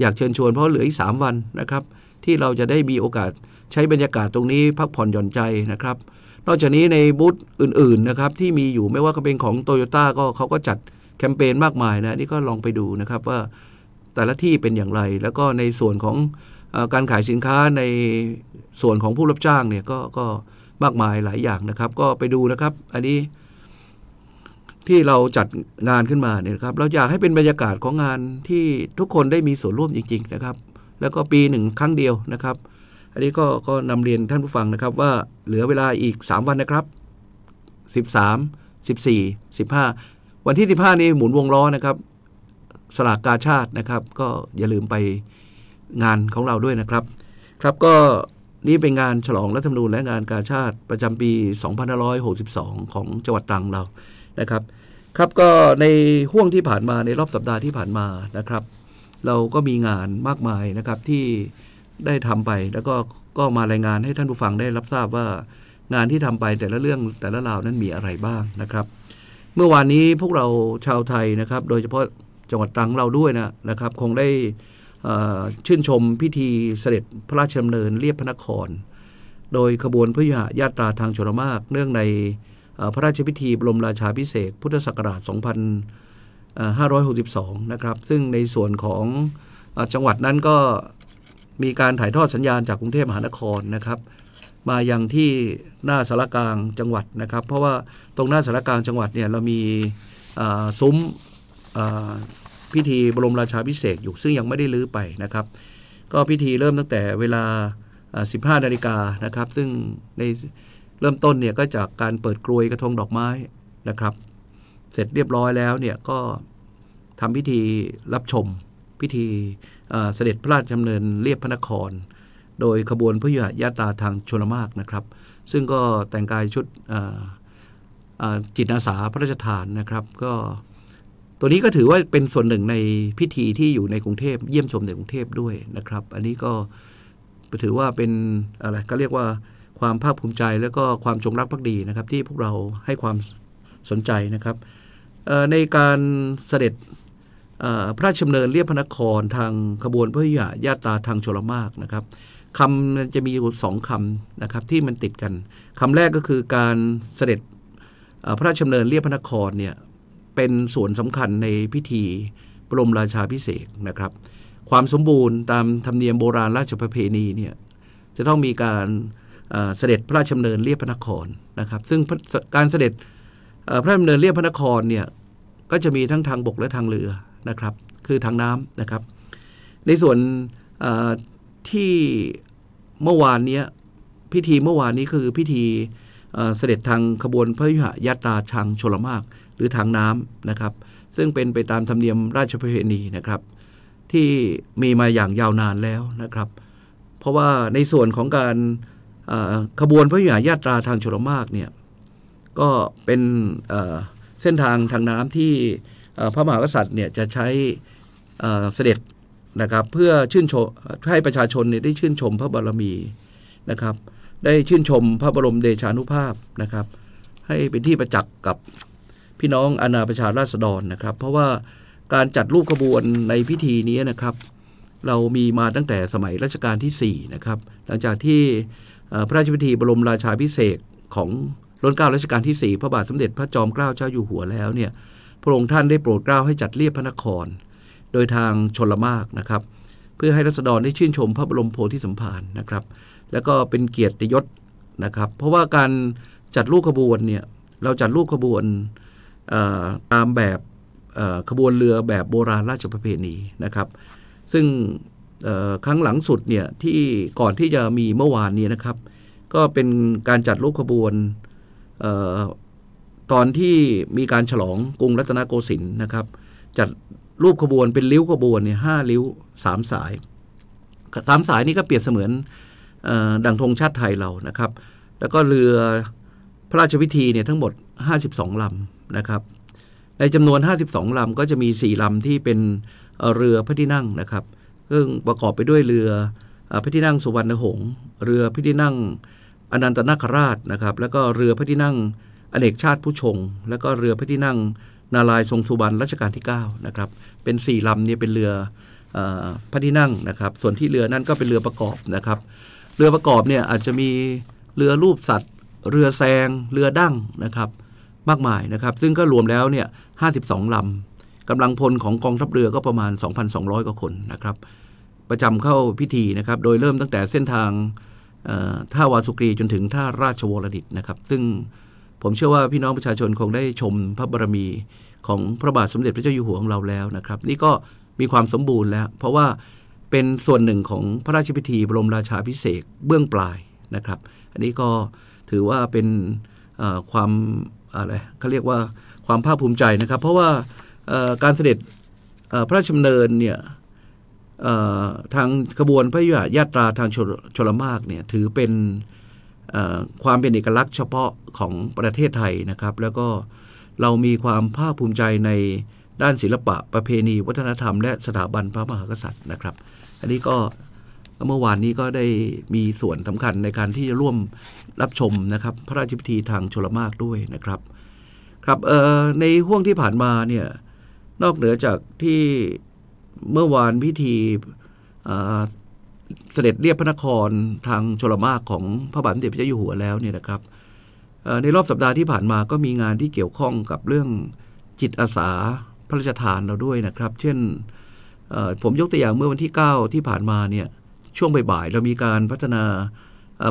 อยากเชิญชวนเพราะเหลืออีก 3 วันนะครับ ที่เราจะได้มีโอกาสใช้บรรยากาศตรงนี้พักผ่อนหย่อนใจนะครับ นอกจากนี้ในบูธอื่น ๆนะครับ ที่มีอยู่ไม่ว่าจะเป็นของโตโยต้าก็เขาก็จัดแคมเปญมากมายนะ นี่ก็ลองไปดูนะครับว่าแต่ละที่เป็นอย่างไร แล้วก็ในส่วนของอการขายสินค้าในส่วนของผู้รับจ้างเนี่ยก็ก็มากมายหลายอย่างนะครับ ก็ไปดูนะครับ อันนี้ที่เราจัดงานขึ้นมาเนี่ยครับเราอยากให้เป็นบรรยากาศของงานที่ทุกคนได้มีส่วนร่วมจริงๆนะครับ แล้วก็ปีหนึ่งครั้งเดียวนะครับ อันนี้ก็ก็นำเรียนท่านผู้ฟังนะครับว่าเหลือเวลาอีก 3 วันนะครับ 13 14 15 วันที่ 15 นี้หมุนวงล้อนะครับ สลากกาชาตินะครับ ก็อย่าลืมไปงานของเราด้วยนะครับครับก็นี่เป็นงานฉลองรัฐธรรมนูญและงานกาชาติประจำปี 2562 ของจังหวัดตรังเรานะครับครับ ก็ในห่วงที่ผ่านมาในรอบสัปดาห์ที่ผ่านมานะครับ เราก็มีงานมากมายนะครับ ที่ได้ทำไป แล้วก็ก็มารายงานให้ท่านผู้ฟังได้รับทราบว่างานที่ทำไปแต่ละเรื่องแต่ละราวนั้นมีอะไรบ้างนะครับ เมื่อวานนี้พวกเราชาวไทยนะครับ โดยเฉพาะจังหวัดตรังเราด้วยนะนะครับ คงได้ชื่นชมพิธีเสด็จพระราชดำเนินเรียบพระนคร โดยขบวนพระยาญาตราทางชลมากเนื่องในพระราชพิธีบรมราชาพิเศษพุทธศักราช2562 นะครับ ซึ่งในส่วนของจังหวัดนั้นก็มีการถ่ายทอดสัญญาณจากกรุงเทพมหานครนะครับ มาอย่างที่หน้าสารกลางจังหวัดนะครับ เพราะว่าตรงหน้าสารกลางจังหวัดเนี่ยเรามีซุ้มพิธีบรมราชาพิเศษอยู่ซึ่งยังไม่ได้ลื้อไปนะครับ ก็พิธีเริ่มตั้งแต่เวลา 15 นาฬิกานะครับ ซึ่งในเริ่มต้นเนี่ยก็จากการเปิดกลวยกระทงดอกไม้นะครับ เสร็จเรียบร้อยแล้วเนี่ยก็ทำพิธีรับชมพิธีเสด็จพระราชดำเนินเรียบพระนคร โดยขบวนพระยุหยาตาทางชลมากนะครับ ซึ่งก็แต่งกายชุดจิตอาสาพระราชทานนะครับก็ตัวนี้ก็ถือว่าเป็นส่วนหนึ่งในพิธีที่อยู่ในกรุงเทพเยี่ยมชมในกรุงเทพด้วยนะครับ อันนี้ก็ถือว่าเป็นอะไรก็เรียกว่าความภาคภูมิใจและก็ความจงรักภักดีนะครับ ที่พวกเราให้ความสนใจนะครับในการเสด็จพระราชดำเนินเรียบพระนครทางขบวนพระยาญาตาทางชลมากนะครับคำจะมีอยู่สองคำนะครับที่มันติดกันคำแรกก็คือการเสด็จพระราชดำเนินเรียบพระนครเนี่ยเป็นส่วนสำคัญในพิธีบรมราชาพิเศษนะครับ ความสมบูรณ์ตามธรรมเนียมโบราณราชประเพณีเนี่ยจะต้องมีการเสด็จพระราชดำเนินเรียบพระนครนะครับ ซึ่งการเสด็จพระราชดำเนินเรียบพระนครเนี่ย ก็จะมีทั้งทางบกและทางเรือนะครับ คือทางน้ำนะครับ ในส่วนที่เมื่อวานนี้พิธีเมื่อวานนี้คือพิธีเสด็จทางขบวนพระยุหยาตาชังชลมาก หรือทางน้ำนะครับ ซึ่งเป็นไปตามธรรมเนียมราชประเพณีนะครับ ที่มีมาอย่างยาวนานแล้วนะครับ เพราะว่าในส่วนของการขบวนพระยุหายาตราทางชลมากเนี่ยก็เป็นเส้นทางทางน้ำที่พระมหากษัตริย์เนี่ยจะใช้เสด็จนะครับเพื่อชื่นชมให้ประชาชนเนี่ยได้ชื่นชมพระบารมีนะครับ ได้ชื่นชมพระบรมเดชานุภาพนะครับ ให้เป็นที่ประจักษ์กับพี่น้องอาณาประชาราษฎรนะครับ เพราะว่าการจัดรูปขบวนในพิธีนี้นะครับ เรามีมาตั้งแต่สมัยรัชกาลที่4นะครับหลังจากที่พระราชพิธีบรมราชาพิเศษของรัชกาลรัชกาลที่4พระบาทสมเด็จพระจอมเกล้าเจ้าอยู่หัวแล้วเนี่ยพระองค์ท่านได้โปรดเกล้าให้จัดเรียบพระนคร โดยทางชนละมากนะครับ เพื่อให้รัษฎรได้ชื่นชมพระบรมโพธิสมภารนะครับ แล้วก็เป็นเกียรติยศนะครับ เพราะว่าการจัดลูกขบวนเนี่ยเราจัดลูกขบวนตามแบบขบวนเรือแบบโบราณราชประเพณีนะครับ ซึ่งครั้งหลังสุดเนี่ยที่ก่อนที่จะมีเมื่อวานนี้นะครับ ก็เป็นการจัดรูปขบวนออตอนที่มีการฉลองกรุงรัตนโกสินทร์นะครับ จัดรูปขบวนเป็นริ้วขบวนเนี่ยห้าริ้วสามสายสามสายนี่ก็เปรียบเสมือนออดังธงชาติไทยเรานะครับแล้วก็เรือพระราชพิธีเนี่ยทั้งหมด 52ลำนะครับในจำนวน 52ลำก็จะมี 4ลำที่เป็นเรือพระที่นั่งนะครับซึ่งประกอบไปด้วยเรือพระที่นั่งสุวรรณหงษ์เรือพระที่นั่ง อนันตนาคราชนะครับ แล้วก็เรือพระที่นั่งอเนกชาติผู้ชง แล้วก็เรือพระที่นั่ง นาลายทรงสุวรรณรัชกาลที่ 9 นะครับเป็น4ี่ลำเนี่ยเป็นเรือพระที่นั่งนะครับ ส่วนที่เรือนั่นก็เป็นเรือประกอบนะครับ เรือประกอบเนี่ยอาจจะมีเรือรูปสัตว์ เรือแซงเรือดั้งนะครับมากมายนะครับ ซึ่งก็รวมแล้วเนี่ย 52ลำกำลังพลของกองทัพเรือก็ประมาณ 2,200 กว่าคนนะครับประจำเข้าพิธีนะครับ โดยเริ่มตั้งแต่เส้นทางท่าวาสุกรี จนถึงท่าราชวรดิตนะครับ ซึ่งผมเชื่อว่าพี่น้องประชาชนคงได้ชมพระบรมีของพระบาทสมเด็จพระเจ้าอยู่หัวของเราแล้วนะครับ นี่ก็มีความสมบูรณ์แล้ว เพราะว่าเป็นส่วนหนึ่งของพระราชพิธีบรมราชาพิเศษเบื้องปลายนะครับ อันนี้ก็ถือว่าเป็นความ อะไรเขาเรียกว่าความภาคภูมิใจนะครับ เพราะว่าการเสด็จพระราชดำเนินเนี่ยทางขบวนพระยุหยาตราทางชลมากเนี่ยถือเป็นความเป็นเอกลักษณ์เฉพาะของประเทศไทยนะครับ แล้วก็เรามีความภาคภูมิใจในด้านศิลปะประเพณีวัฒนธรรม และสถาบันพระมหากษัตริย์นะครับ อันนี้ก็เมื่อวานนี้ก็ได้มีส่วนสำคัญในการที่จะร่วมรับชมนะครับ พระราชพิธีทางชลมากด้วยนะครับครับในห่วงที่ผ่านมาเนี่ยนอกเหนือจากที่เมื่อวานพิธีเสด็จเรียบพระนครทางชลมากของพระบาทสมเด็จพระเจ้าอยู่หัวแล้วเนี่ยนะครับในรอบสัปดาห์ที่ผ่านมาก็มีงานที่เกี่ยวข้องกับเรื่องจิตอาสาพระราชทานเราด้วยนะครับ เช่นผมยกตัวอย่างเมื่อวันที่ 9 ที่ผ่านมาเนี่ยช่วงบ่ายๆเรามีการพัฒนา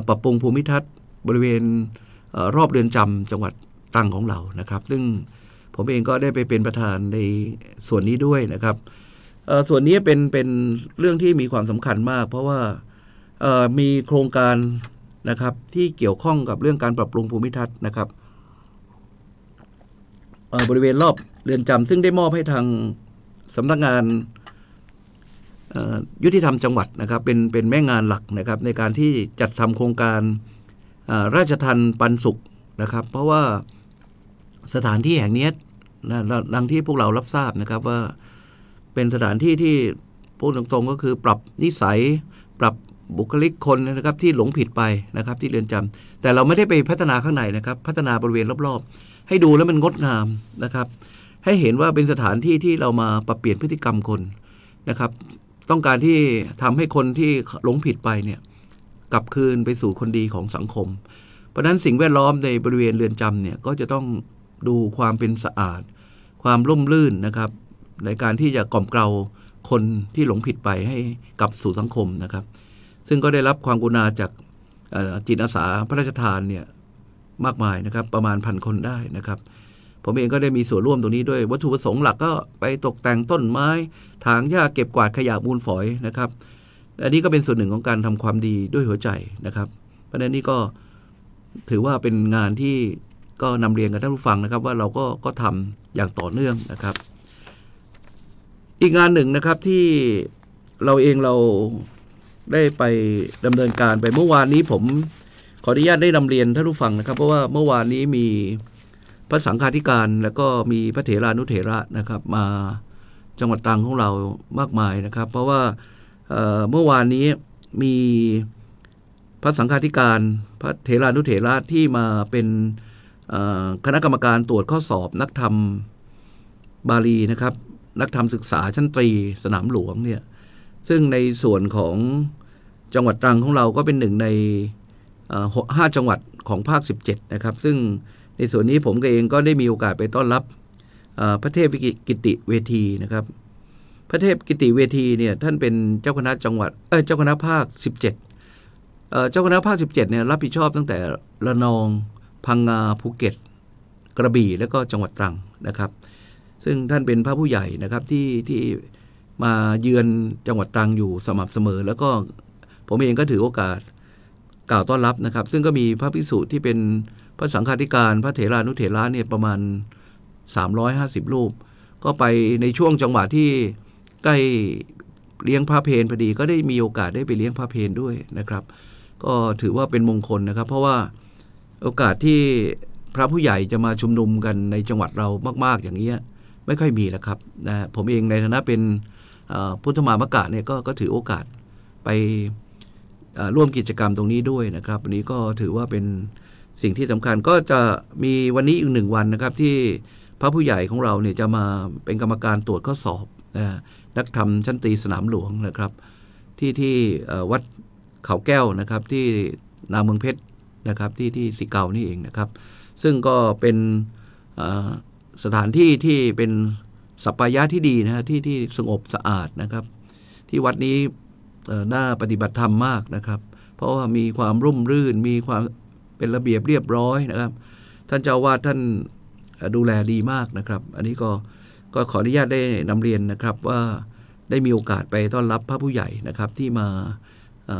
ปรับปรุงภูมิทัศน์ บริเวณรอบเรือนจำจังหวัดตรังของเรานะครับ ซึ่งผมเองก็ได้ไปเป็นประธานในส่วนนี้ด้วยนะครับส่วนนี้เป็นเป็นเรื่องที่มีความสำคัญมาก เพราะว่ามีโครงการนะครับที่เกี่ยวข้องกับเรื่องการปรับปรุงภูมิทัศน์นะครับบริเวณรอบเรือนจำซึ่งได้มอบให้ทางสำนักงานยุติธรรมจังหวัดนะครับเป็นเป็นแม่งานหลักนะครับ ในการที่จัดทำโครงการราชทันปันสุขนะครับ เพราะว่าสถานที่แห่งนี้ดังที่พวกเรารับทราบนะครับว่าเป็นสถานที่ที่พูดตรงๆก็คือปรับนิสัย ปรับบุคลิกคนนะครับ ที่หลงผิดไปนะครับ ที่เรือนจำ แต่เราไม่ได้ไปพัฒนาข้างในนะครับ พัฒนาบริเวณรอบ ๆ ให้ดูแล้วมันงดงามนะครับ ให้เห็นว่าเป็นสถานที่ที่เรามาปรับเปลี่ยนพฤติกรรมคนนะครับ ต้องการที่ทำให้คนที่หลงผิดไปเนี่ย กลับคืนไปสู่คนดีของสังคมเพราะนั้นสิ่งแวดล้อมในบริเวณเรือนจำเนี่ยก็จะต้องดูความเป็นสะอาด ความร่มรื่นนะครับในการที่จะกล่อมเกลาคนที่หลงผิดไปให้กลับสู่สังคมนะครับ ซึ่งก็ได้รับความกุณาจากจิตอาสาพระราชทานเนี่ยมากมายนะครับประมาณพันคนได้นะครับ ผมเองก็ได้มีส่วนร่วมตรงนี้ด้วยวัตถุประสงค์หลักก็ไปตกแต่งต้นไม้ถางหญ้าเก็บกวาดขยะมูลฝอยนะครับ อันนี้ก็เป็นส่วนหนึ่งของการทำความดีด้วยหัวใจนะครับ เพราะนั้นนี่ก็ถือว่าเป็นงานที่ก็นำเรียนกับท่านผู้ฟังนะครับ ว่าเราก็ก็ทำอย่างต่อเนื่องนะครับอีกงานหนึ่งนะครับที่เราเองเราได้ไปดำเนินการไปเมื่อวานนี้ผมขออนุญาตได้นำเรียนท่านผู้ฟังนะครับ เพราะว่าเมื่อวานนี้มีพระสังฆาธิการ แล้วก็มีพระเถรานุเถระนะครับ มาจังหวัดตรังของเรามากมายนะครับ เพราะว่าเเมื่อวานนี้มีพระสังฆาธิการ พระเถรานุเถระที่มาเป็นคณะกรรมการตรวจข้อสอบ นักธรรมบาลีนะครับนักธรรมศึกษาชั้นตรีสนามหลวงเนี่ย ซึ่งในส่วนของจังหวัดตรังของเราก็เป็นหนึ่งในห้าจังหวัดของภาค 17 นะครับ ซึ่งในส่วนนี้ผมเองก็ได้มีโอกาสไปต้อนรับพระเทพกิติเวทีนะครับ พระเทพกิติเวทีเนี่ยท่านเป็นเจ้าคณะจังหวัดเเจ้าคณะภาค 17เจ้าคณะภาค 17เนี่ยรับผิดชอบตั้งแต่ระนองพังงาภูเก็ต กระบี่แล้วก็จังหวัดตรังนะครับซึ่งท่านเป็นพระผู้ใหญ่นะครับที่ที่มาเยือนจังหวัดตรังอยู่สม่ำเสมอ แล้วก็ผมเองก็ถือโอกาสกล่าวต้อนรับนะครับ ซึ่งก็มีพระภิกษุที่เป็นพระสังฆาธิการพระเถรานุเถระเนี่ยประมาณ 350 รูป ก็ไปในช่วงจังหวะที่ ใกล้เลี้ยงพระเพนพอดีก็ได้มีโอกาสได้ไปเลี้ยงพระเพนด้วยนะครับ ก็ถือว่าเป็นมงคลนะครับ เพราะว่าโอกาสที่พระผู้ใหญ่จะมาชุมนุมกันในจังหวัดเรามาก ๆอย่างนี้ไม่ค่อยมีแล้วครับนะผมเองในฐานะเป็นพุทธมามกะเนี่ยกก็ถือโอกาสไปร่วมกิจกรรมตรงนี้ด้วยนะครับวันนี้ก็ถือว่าเป็นสิ่งที่สำคัญก็จะมีวันนี้อีกหนึ่งวันนะครับ ที่พระผู้ใหญ่ของเราเนี่ยจะมาเป็นกรรมการตรวจข้อสอบนะนักธรรมชั้นตีสนามหลวงนะครับ ที่ที่วัดเขาแก้วนะครับ ที่นาเมืองเพชรนะครับ ที่ที่สิเกานี่เองนะครับ ซึ่งก็เป็นสถานที่ที่เป็นสัปปายะที่ดีนะฮะที่ที่สงบสะอาดนะครับ ที่วัดนี้น่าปฏิบัติธรรมมากนะครับ เพราะว่ามีความร่มรื่นมีความเป็นระเบียบเรียบร้อยนะครับ ท่านเจ้าวาดท่านดูแลดีมากนะครับ อันนี้ก็ก็ขออนุญาตได้นำเรียนนะครับว่าได้มีโอกาสไปต้อนรับพระผู้ใหญ่นะครับ ที่มา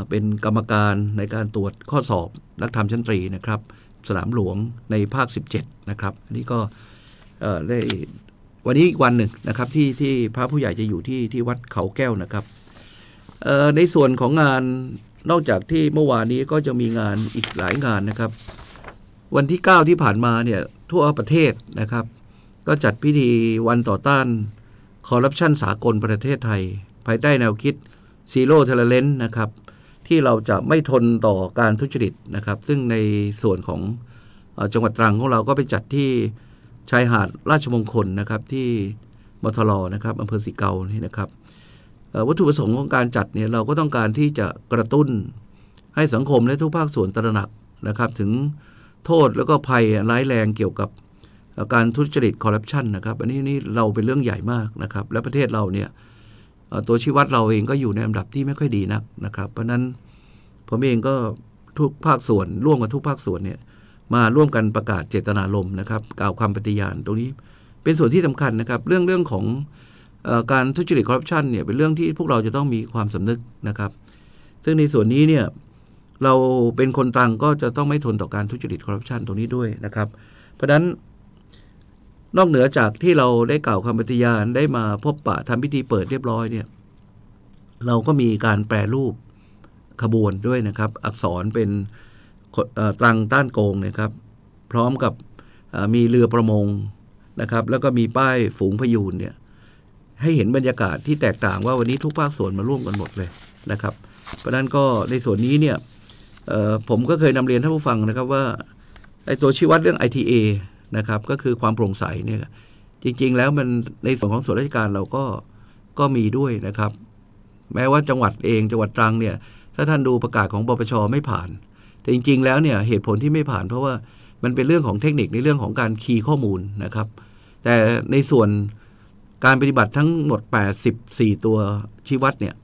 เป็นกรรมการในการตรวจข้อสอบนักธรรมชั้นตรีนะครับสนามหลวงในภาค 17นะครับอันนี้ก็ได้วันนี้อีกวันหนึ่งนะครับที่ที่พระผู้ใหญ่จะอยู่ที่ที่วัดเขาแก้วนะครับในส่วนของงานนอกจากที่เมื่อวานนี้ก็จะมีงานอีกหลายงานนะครับ วันที่ 9 ที่ผ่านมาเนี่ยทั่วประเทศนะครับก็จัดพิธีวันต่อต้านคอร์รัปชันสากลประเทศไทย ภายใต้แนวคิดซีโร่เทเลเลนนะครับ ที่เราจะไม่ทนต่อการทุจริตนะครับ ซึ่งในส่วนของจังหวัดตรังของเราก็ไปจัดที่ชายหาดราชมงคลนะครับที่มทลนะครับอำเภอสีเกานี่นะครับวัตถุประสงค์ของการจัดเนี่ยเราก็ต้องการที่จะกระตุ้นให้สังคมและทุกภาคส่วนตระหนักนะครับถึงโทษแล้วก็ภัยร้ายแรงเกี่ยวกับการทุจริตคอร์รัปชันนะครับอันนี้นี่เราเป็นเรื่องใหญ่มากนะครับ และประเทศเราเนี่ยตัวชี้วัดเราเองก็อยู่ในอันดับที่ไม่ค่อยดีนักนะครับ เพราะนั้นผมเองก็ทุกภาคส่วนร่วมกับทุกภาคส่วนเนี่ยมาร่วมกันประกาศเจตนารมณ์นะครับ กล่าวคมปฏิญาณตรงนี้ เป็นส่วนที่สำคัญนะครับ เรื่องเรื่องของอการทุจริตคอร์รัปชันเนี่ย เป็นเรื่องที่พวกเราจะต้องมีความสำนึกนะครับ ซึ่งในส่วนนี้เนี่ยเราเป็นคนตังก็จะต้องไม่ทนต่อการทุจริตคอร์รัปชันตรงนี้ด้วยนะครับ เพราะฉะนั้นนอกเหนือจากที่เราได้กล่าวคำปฏิญาณได้มาพบปะทำพิธีเปิดเรียบร้อยเนี่ยเราก็มีการแปรรูปขบวนด้วยนะครับ อักษรเป็นตรังต้านโกงนะครับ พร้อมกับมีเรือประมงนะครับแล้วก็มีป้ายฝูงพยูนเนี่ยให้เห็นบรรยากาศที่แตกต่างว่าวันนี้ทุกภาคส่วนมาร่วมกันหมดเลยนะครับ เพราะนั้นก็ในส่วนนี้เนี่ยผมก็เคยนำเรียนท่านผู้ฟังนะครับว่าไอ้ตัวชี้วัดเรื่อง ITA นะครับก็คือความโปร่งใสเนี่ยจริงๆแล้วมันในส่วนของส่วนราชการเราก็ก็มีด้วยนะครับ แม้ว่าจังหวัดเองจังหวัดตรังเนี่ยถ้าท่านดูประกาศของปปชไม่ผ่านแต่จริงๆ แล้วเนี่ยเหตุผลที่ไม่ผ่าน เพราะว่ามันเป็นเรื่องของเทคนิคในเรื่องของการคีย์ข้อมูลนะครับ แต่ในส่วนการปฏิบัติทั้งหมด84 ตัวชี้วัดเนี่ย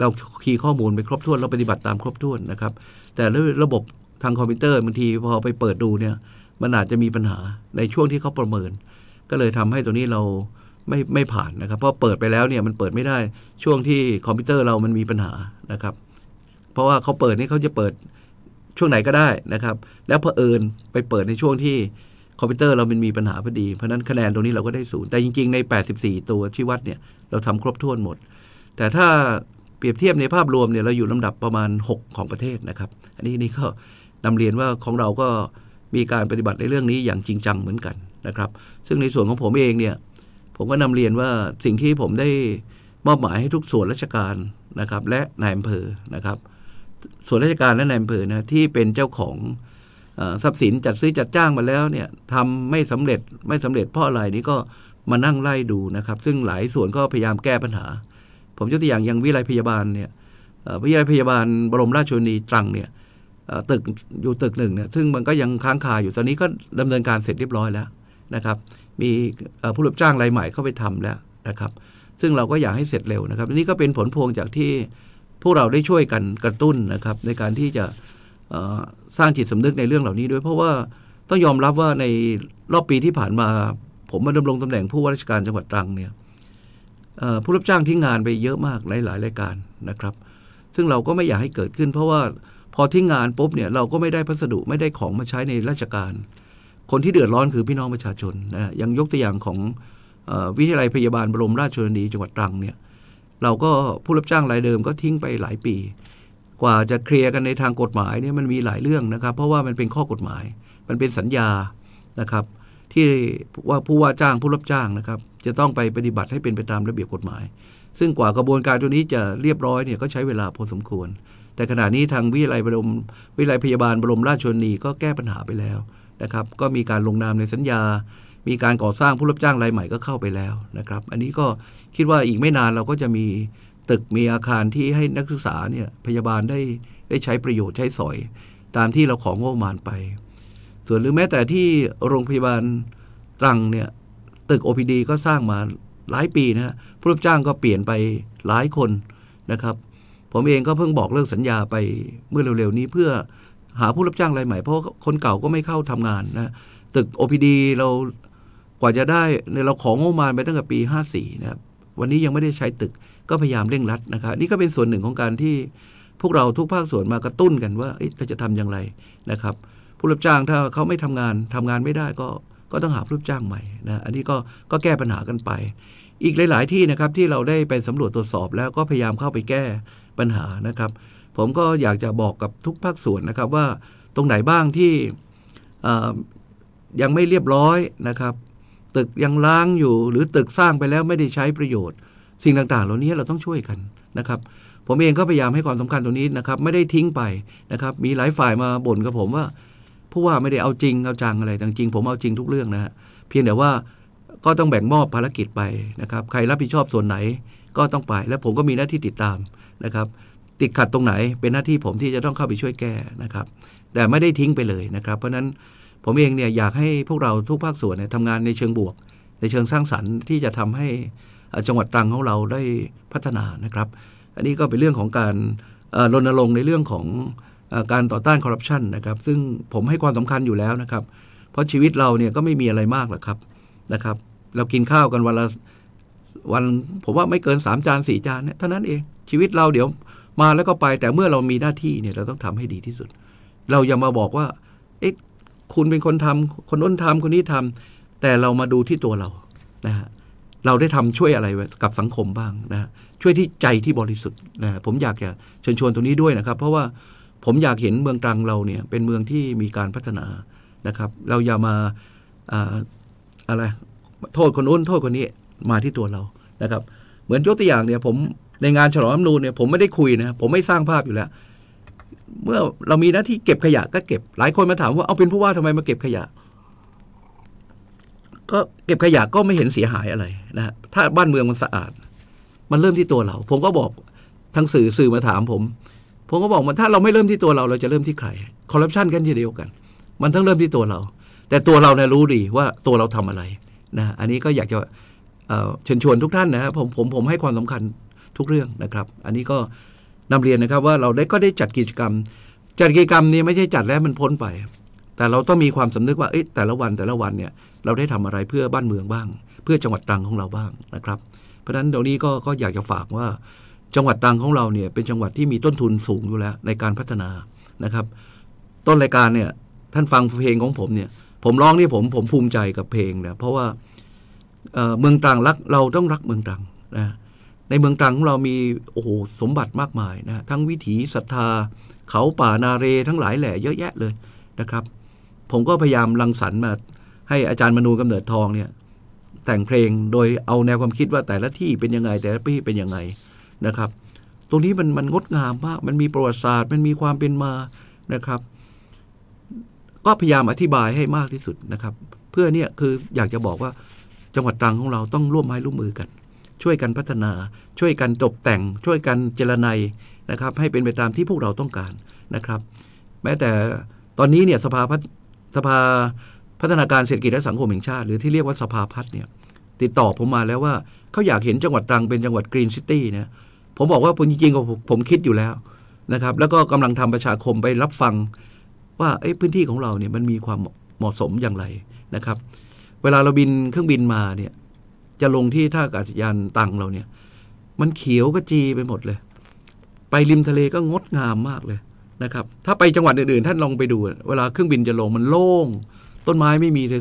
เราคีย์ข้อมูลไปครบถ้วนเราปฏิบัติตามครบถ้วนนะครับ แต่ระบบทางคอมพิวเตอร์บางทีพอไปเปิดดูเนี่ย มันอาจจะมีปัญหาในช่วงที่เขาประเมิน ก็เลยทำให้ตัวนี้เราไม่ไม่ผ่านนะครับ เพราะเปิดไปแล้วเนี่ยมันเปิดไม่ได้ช่วงที่คอมพิวเตอร์เรามันมีปัญหานะครับ เพราะว่าเขาเปิดนี่เขาจะเปิดช่วงไหนก็ได้นะครับ แล้วเผอิญไปเปิดในช่วงที่คอมพิวเตอร์เรามันมีปัญหาพอดีเพราะนั้น คะแนนตรงนี้เราก็ได้ศูนย์แต่จริงๆ ใน 84 ตัวชี้วัดเนี่ยเราทำครบถ้วนหมด แต่ถ้าเปรียบเทียบในภาพรวมเนี่ยเราอยู่ลำดับประมาณ 6 ของประเทศนะครับ อันนี้นี่ก็นำเรียนว่าของเราก็มีการปฏิบัติในเรื่องนี้อย่างจริงจังเหมือนกันนะครับ ซึ่งในส่วนของผมเองเนี่ยผมก็นำเรียนว่าสิ่งที่ผมได้มอบหมายให้ทุกส่วนราชการนะครับ และนายอำเภอนะครับส่วนราชการและนายอำเภอนะที่เป็นเจ้าของทรัพย์สินจัดซื้อจัดจ้างมาแล้วเนี่ยทำไม่สำเร็จไม่สำเร็จเพราะอะไรนี่ก็มานั่งไล่ดูนะครับ ซึ่งหลายส่วนก็พยายามแก้ปัญหา ผมยกตัวอย่างอย่างวิไลพยาบาลเนี่ยวิไลพยาบาลบรมราชชนีตรังเนี่ยตึกอยู่ตึกหนึ่งเนี่ยซึ่งมันก็ยังค้างคาอยู่ตอนนี้ก็ดำเนินการเสร็จเรียบร้อยแล้วนะครับ มีผู้รับจ้างรายใหม่เข้าไปทำแล้วนะครับ ซึ่งเราก็อยากให้เสร็จเร็วนะครับนี่ก็เป็นผลพวงจากที่พวกเราได้ช่วยกันกระตุ้นนะครับในการที่จะสร้างจิตสำนึกในเรื่องเหล่านี้ด้วยเพราะว่าต้องยอมรับว่าในรอบปีที่ผ่านมาผมมาดำรงตำแหน่งผู้ว่าราชการจังหวัดตรังเนี่ยผู้รับจ้างทิ้งงานไปเยอะมากหลายๆรายการนะครับ ซึ่งเราก็ไม่อยากให้เกิดขึ้นเพราะว่าพอทิ้งงานปุ๊บเนี่ยเราก็ไม่ได้พัสดุไม่ได้ของมาใช้ในราชการ คนที่เดือดร้อนคือพี่น้องประชาชนนะยังยกตัวอย่างของวิทยาลัยพยาบาลบรมราชชนนีจังหวัดตรังเนี่ยเราก็ผู้รับจ้างรายเดิมก็ทิ้งไปหลายปี กว่าจะเคลียร์กันในทางกฎหมายเนี่ยมันมีหลายเรื่องนะครับ เพราะว่ามันเป็นข้อกฎหมาย มันเป็นสัญญานะครับที่ว่าผู้ว่าจ้างผู้รับจ้างนะครับ จะต้องไปปฏิบัติให้เป็นไปตามระเบียบกฎหมาย ซึ่งกว่ากระบวนการตัวนี้จะเรียบร้อยเนี่ยก็ใช้เวลาพอสมควร แต่ขณะนี้ทางวิทยาลัยบรมวิทยาลัยพยาบาลบรมราชชนนีก็แก้ปัญหาไปแล้วนะครับก็มีการลงนามในสัญญามีการก่อสร้างผู้รับจ้างรายใหม่ก็เข้าไปแล้วนะครับ อันนี้ก็คิดว่าอีกไม่นานเราก็จะมีตึกมีอาคารที่ให้นักศึกษาเนี่ยพยาบาลได้ได้ใช้ประโยชน์ใช้สอยตามที่เราของงมานไป ส่วนหรือแม้แต่ที่โรงพยาบาลตรังเนี่ยตึก OPD ก็สร้างมาหลายปีนะผู้รับจ้างก็เปลี่ยนไปหลายคนนะครับผมเองก็เพิ่งบอกเลิกสัญญาไปเมื่อเร็วๆนี้เพื่อหาผู้รับจ้างรายใหม่เพราะคนเก่าก็ไม่เข้าทำงานนะตึก OPD เรากว่าจะได้ในเราของงบประมาณไปตั้งแต่ปี 54นะครับวันนี้ยังไม่ได้ใช้ตึกก็พยายามเร่งรัดนะครับนี่ก็เป็นส่วนหนึ่งของการที่พวกเราทุกภาคส่วนมากระตุ้นกันว่าเราจะทำอย่างไรนะครับ ผู้รับจ้างถ้าเขาไม่ทำงานทำงานไม่ได้ก็ก็ต้องหาผู้รับจ้างใหม่นะอันนี้ก็ก็แก้ปัญหากันไป อีกหลาย ๆ ที่นะครับที่เราได้ไปสำรวจตรวจสอบ แล้วก็พยายามเข้าไปแก้ปัญหานะครับ ผมก็อยากจะบอกกับทุกภาคส่วนนะครับ ว่าตรงไหนบ้างที่ยังไม่เรียบร้อยนะครับตึกยังล้างอยู่หรือตึกสร้างไปแล้วไม่ได้ใช้ประโยชน์ สิ่งต่างๆ เหล่านี้เราต้องช่วยกันนะครับ ผมเองก็พยายามให้ความสำคัญตรงนี้นะครับไม่ได้ทิ้งไปนะครับมีหลายฝ่ายมาบ่นกับผมว่าผู้ว่าไม่ได้เอาจริงเอาจังอะไรต่จริงผมเอาจริงทุกเรื่องนะฮะเพียงแต่ว่าก็ต้องแบ่งมอบภารกิจไปนะครับ ใครรับผิดชอบส่วนไหนก็ต้องไปและผมก็มีหน้าที่ติดตามนะครับ ติดขัดตรงไหนเป็นหน้าที่ผมที่จะต้องเข้าไปช่วยแก้นะครับแต่ไม่ได้ทิ้งไปเลยนะครับเพราะนั้นผมเองเนี่ยอยากให้พวกเราทุกภาคส่วนเนี่ยทำงานในเชิงบวก ในเชิงสร้างสรรค์ที่จะทำให้จังหวัดตรังของเราได้พัฒนานะครับอันนี้ก็เป็นเรื่องของการรณรงค์ในเรื่องของการต่อต้านคอร์รัปชันนะครับซึ่งผมให้ความสำคัญอยู่แล้วนะครับ เพราะชีวิตเราเนี่ยก็ไม่มีอะไรมากหรอกครับนะครับ เรากินข้าวกันวันละวันผมว่าไม่เกิน 3 จาน4จานเนี่ยเท่านั้นเอง ชีวิตเราเดี๋ยวมาแล้วก็ไป แต่เมื่อเรามีหน้าที่เนี่ยเราต้องทำให้ดีที่สุด เราอย่ามาบอกว่าคุณเป็นคนทำคนน้นทำคนนี้ทำแต่เรามาดูที่ตัวเรา นะฮะ เราได้ทำช่วยอะไรกับสังคมบ้างนะช่วยที่ใจที่บริสุทธิ์นะผมอยากจะเชิญชวนตรงนี้ด้วยนะครับ เพราะว่าผมอยากเห็นเมืองตรังเราเนี่ย เป็นเมืองที่มีการพัฒนา นะครับ เราอย่ามาอะไร โทษคนนู้นโทษคนนี้ มาที่ตัวเรา นะครับ เหมือนยกตัวอย่างเนี่ยผมในงานฉลองรัฐมนูลเนี่ยผมไม่ได้คุยนะ ผมไม่สร้างภาพอยู่แล้วเมื่อเรามีหน้าที่เก็บขยะ ก็เก็บ หลายคนมาถามว่าเอาเป็นผู้ว่าทำไมมาเก็บขยะ ก็เก็บขยะก็ไม่เห็นเสียหายอะไรนะ ถ้าบ้านเมืองมันสะอาด มันเริ่มที่ตัวเรา ผมก็บอกทางสื่อสื่อมาถามผม ผมก็บอกว่าถ้าเราไม่เริ่มที่ตัวเราเราจะเริ่มที่ใคร คอร์รัปชันกันทีเดียวกัน มันต้องเริ่มที่ตัวเรา แต่ตัวเราเนี่ยรู้ดีว่าตัวเราทำอะไร นะ อันนี้ก็อยากจะเชิญชวนทุกท่านนะครับผมผมผมให้ความสำคัญทุกเรื่องนะครับ อันนี้ก็นำเรียนนะครับว่าเราได้ก็ได้จัดกิจกรรม จัดกิจกรรมนี้ไม่ใช่จัดแล้วมันพ้นไป แต่เราต้องมีความสำนึกว่าแต่ละวันแต่ละวันเนี่ย เราได้ทำอะไรเพื่อบ้านเมืองบ้าง เพื่อจังหวัดตรังของเราบ้างนะครับ เพราะฉะนั้นตรงนี้ก็ก็อยากจะฝากว่าจังหวัดตรังของเราเนี่ยเป็นจังหวัดที่มีต้นทุนสูงอยู่แล้วในการพัฒนานะครับ ต้นรายการเนี่ย ท่านฟังเพลงของผมเนี่ย ผมร้องนี่ผมผมภูมิใจกับเพลงนะเพราะว่าเมืองตรังรักเราต้องรักเมืองตรังนะในเมืองตรังของเรามีโอ้โหสมบัติมากมายนะทั้งวิถีศรัทธา เขาป่านาเรทั้งหลายแหล่เยอะแยะเลยนะครับ ผมก็พยายามรังสรรค์มาให้อาจารย์มนูกำเนิดทองเนี่ย แต่งเพลงโดยเอาแนวความคิดว่าแต่ละที่เป็นยังไงแต่ละปีเป็นยังไงนะครับ ตรงนี้มันมันงดงามมาก มันมีประวัติศาสตร์มันมีความเป็นมานะครับ ก็พยายามอธิบายให้มากที่สุดนะครับ เพื่อเนี่ยคืออยากจะบอกว่าจังหวัดตรังของเราต้องร่วมไม้ร่วมมือกันช่วยกันพัฒนา ช่วยกันตกแต่ง ช่วยกันเจรไนนะครับ ให้เป็นไปตามที่พวกเราต้องการนะครับ แม้แต่ตอนนี้เนี่ยสภาพัฒสภาพัฒนาการเศรษฐกิจและสังคมแห่งชาติ หรือที่เรียกว่าสภาพัฒน์เนี่ยติดต่อผมมาแล้วว่า เขาอยากเห็นจังหวัดตรังเป็นจังหวัดกรีนซิตี้นะผมบอกว่าผมจริงๆผมคิดอยู่แล้วนะครับแล้วก็กำลังทำประชาคมไปรับฟังว่าพื้นที่ของเราเนี่ยมันมีความเหมาะสมอย่างไรนะครับ เวลาเราบินเครื่องบินมาเนี่ยจะลงที่ท่าอากาศยานตังเราเนี่ย มันเขียวก็จีไปหมดเลย ไปริมทะเลก็งดงามมากเลยนะครับ ถ้าไปจังหวัดอื่นๆ ท่านลองไปดู เวลาเครื่องบินจะลง มันโล่ง ต้นไม้ไม่มีเลย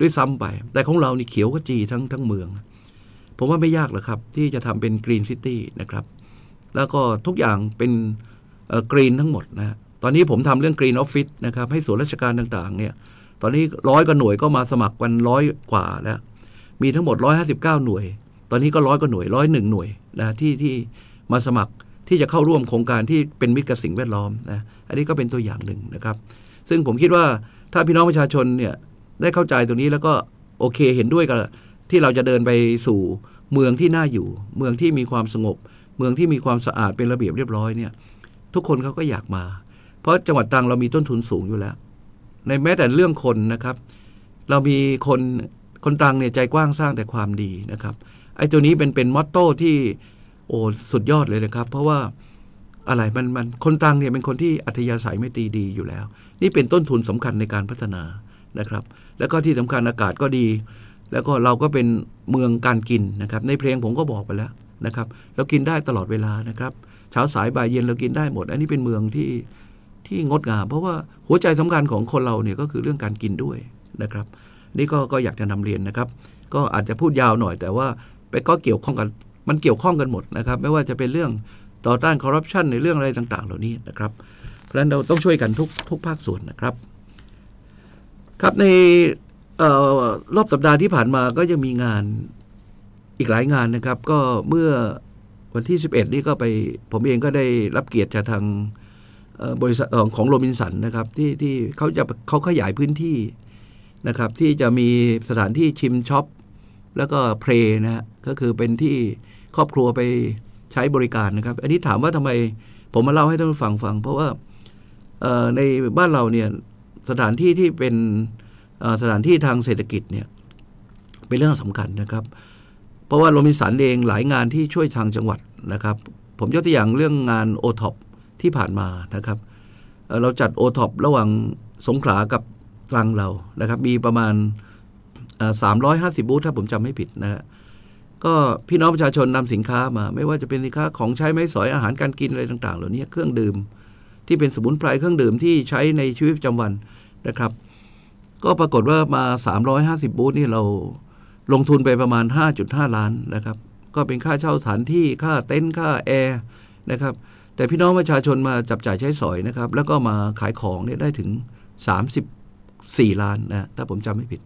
ด้วยซ้ำไป แต่ของเรานี่เขียวก็จีทั้งทั้งเมือง ผมว่าไม่ยากหรอกครับ ที่จะทำเป็นกรีนซิตี้นะครับ แล้วก็ทุกอย่างเป็นกรีนทั้งหมดนะตอนนี้ผมทำเรื่องกรีนออฟฟิศนะครับให้ส่วนราชการต่าง ๆ เนี่ย ตอนนี้ร้อยกว่าหน่วยก็มาสมัครกันร้อยกว่าแล้วมีทั้งหมด 159 หน่วย ตอนนี้ก็ร้อยกว่าหน่วยร้อยหนึ่งหน่วยนะที่ที่มาสมัครที่จะเข้าร่วมโครงการที่เป็นมิตรกับสิ่งแวดล้อมนะ อันนี้ก็เป็นตัวอย่างหนึ่งนะครับ ซึ่งผมคิดว่าถ้าพี่น้องประชาชนเนี่ยได้เข้าใจตรงนี้แล้วก็โอเคเห็นด้วยกับที่เราจะเดินไปสู่เมืองที่น่าอยู่ เมืองที่มีความสงบ เมืองที่มีความสะอาดเป็นระเบียบเรียบร้อยเนี่ย ทุกคนเขาก็อยากมา เพราะจังหวัดตรังเรามีต้นทุนสูงอยู่แล้ว ในแม้แต่เรื่องคนนะครับ เรามีคนคนตรังเนี่ยใจกว้างสร้างแต่ความดีนะครับไอ้ตัวนี้เป็นเป็นมอตโต้ที่โอ้สุดยอดเลยนะครับเพราะว่าอะไรมันมันคนตรังเนี่ยเป็นคนที่อัธยาศัยไม่ตีดีอยู่แล้ว นี่เป็นต้นทุนสำคัญในการพัฒนานะครับ แล้วก็ที่สำคัญอากาศก็ดี แล้วก็เราก็เป็นเมืองการกินนะครับในเพลงผมก็บอกไปแล้วนะครับเรากินได้ตลอดเวลานะครับเช้าสายบ่ายเย็นเรากินได้หมด อันนี้เป็นเมืองที่ที่งดงามเพราะว่าหัวใจสำคัญของคนเราเนี่ยก็คือเรื่องการกินด้วยนะครับนี่ก็ก็อยากจะนำเรียนนะครับ ก็อาจจะพูดยาวหน่อย แต่ว่าไปก็เกี่ยวข้องกันมันเกี่ยวข้องกันหมดนะครับไม่ว่าจะเป็นเรื่องต่อต้านคอร์รัปชันในเรื่องอะไรต่าง ๆ เหล่านี้นะครับ เพราะฉะนั้นเราต้องช่วยกันทุกทุกภาคส่วนนะครับ ครับในรอบสัปดาห์ที่ผ่านมาก็ยังมีงานอีกหลายงานนะครับ ก็เมื่อวันที่ 11 นี่ก็ไปผมเองก็ได้รับเกียรติจากทางบริษัทของโรบินสันนะครับที่ที่เขาจะเขาขยายพื้นที่นะครับที่จะมีสถานที่ชิมช็อปแล้วก็เพลนะฮะก็คือเป็นที่ครอบครัวไปใช้บริการนะครับอันนี้ถามว่าทำไมผมมาเล่าให้ท่านฟังฟัง เพราะว่าในบ้านเราเนี่ยสถานที่ที่เป็นสถานที่ทางเศรษฐกิจเนี่ยเป็นเรื่องสำคัญนะครับ เพราะว่าโรมินสันเองหลายงานที่ช่วยทางจังหวัดนะครับ ผมยกตัวอย่างเรื่องงานโอท็อปที่ผ่านมานะครับเราจัดโอท็อประหว่างสงขลากับตรังเรานะครับมีประมาณสามร้้อยหาสิบูธถ้าผมจำไม่ผิดนะฮะก็พี่น้องประชาชนนำสินค้ามาไม่ว่าจะเป็นสินค้าของใช้ไม้สอยอาหารการกินอะไรต่าง ๆ เหล่านี้เครื่องดื่ม ที่เป็นสมุนไพร เครื่องดื่มที่ใช้ในชีวิตประจำวันนะครับก็ปรากฏว่ามา 350 บูธนี่เราลงทุนไปประมาณ 5.5 ล้านนะครับก็เป็นค่าเช่าสถานที่ค่าเต็นท์ค่าแอร์นะครับแต่พี่น้องประชาชนมาจับจ่ายใช้สอยนะครับแล้วก็มาขายของเนี่ยได้ถึสี่ล้านนะถ้าผมจำไม่ผิด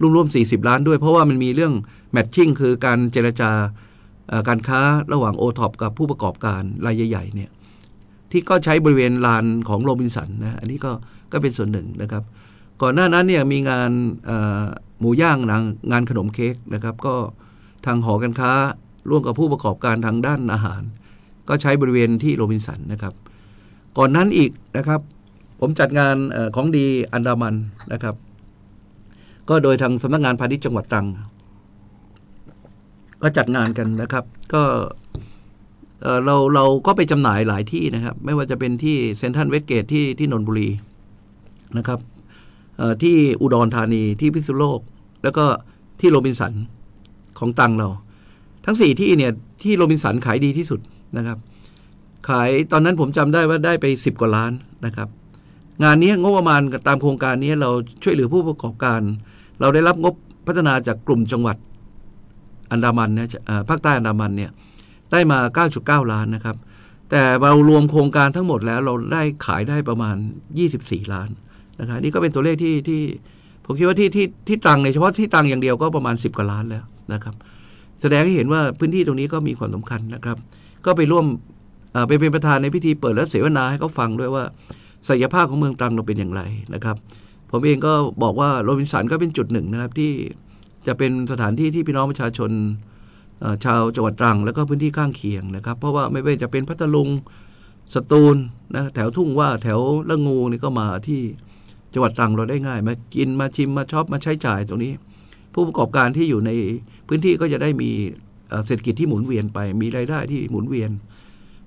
ร่วมๆิบล้าน ด้วยเพราะว่ามันมีเรื่องแมทชิ่งคือการเจรจาการค้าระหว่างโท็อปกับผู้ประกอบการรายใหญ่ๆเนี่ยที่ก็ใช้บริเวณลานของโรบินสันนะอันนี้ก็ก็เป็นส่วนหนึ่งนะครับ ก่อนหน้านั้นเนี่ยมีงานหมูย่างงงานขนมเค้กนะครับ ก็ทางหอการค้าร่วมกับผู้ประกอบการทางด้านอาหาร ก็ใช้บริเวณที่โรบินสันนะครับ ก่อนนั้นอีกนะครับผมจัดงานของดีอันดามันนะครับ ก็โดยทางสำนักงานพาณิชย์จังหวัดตรัง ก็จัดงานกันนะครับ ก็เราเราก็ไปจำหน่ายหลายที่นะครับ ไม่ว่าจะเป็นที่เซนทรัลเวสเกตที่ที่นนบุรีนะครับที่อุดรธานีที่พิษณุโลก แล้วก็ที่โรบินสันของตังเราทั้งสี่ที่เนี่ยที่โรบินสันขายดีที่สุดนะครับ ขายตอนนั้นผมจำได้ว่าได้ไปสิบกว่าล้านนะครับงานนี้งบประมาณตามโครงการนี้เราช่วยเหลือผู้ประกอบการเราได้รับงบพัฒนาจากกลุ่มจังหวัดอันดามันเนี่ยภาคใต้อันดามันเนี่ยได้มา9.9ล้านนะครับ แต่เรารวมโครงการทั้งหมดแล้วเราได้ขายได้ประมาณ 24 ล้านนะครับนี่ก็เป็นตัวเลขที่ที่ผมคิดว่าที่ที่ที่ตังในเฉพาะที่ตังอย่างเดียวก็ประมาณ10กว่าล้านแล้วนะครับแสดงให้เห็นว่าพื้นที่ตรงนี้ก็มีความสำคัญนะครับ ก็ไปร่วมไปเป็นประธานในพิธีเปิดและเสวนาให้เขาฟังด้วยว่าศักยภาพของเมืองตรังเราเป็นอย่างไรนะครับผมเองก็บอกว่าโรบินสันก็เป็นจุดหนึ่งนะครับที่จะเป็นสถานที่ที่พี่น้องประชาชน ชาวจังหวัดตรังแล้วก็พื้นที่ข้างเคียงนะครับ เพราะว่าไม่ว่าจะเป็นพัทลุงสตูลนะแถวทุ่งว่าแถวละงูนี่ก็มาที่จังหวัดตรังเราได้ง่ายมากินมาชิมมาชอบมาใช้จ่าย ตรงนี้ผู้ประกอบการที่อยู่ในพื้นที่ก็จะได้มีเศรษฐกิจที่หมุนเวียนไปมีรายได้ที่หมุนเวียน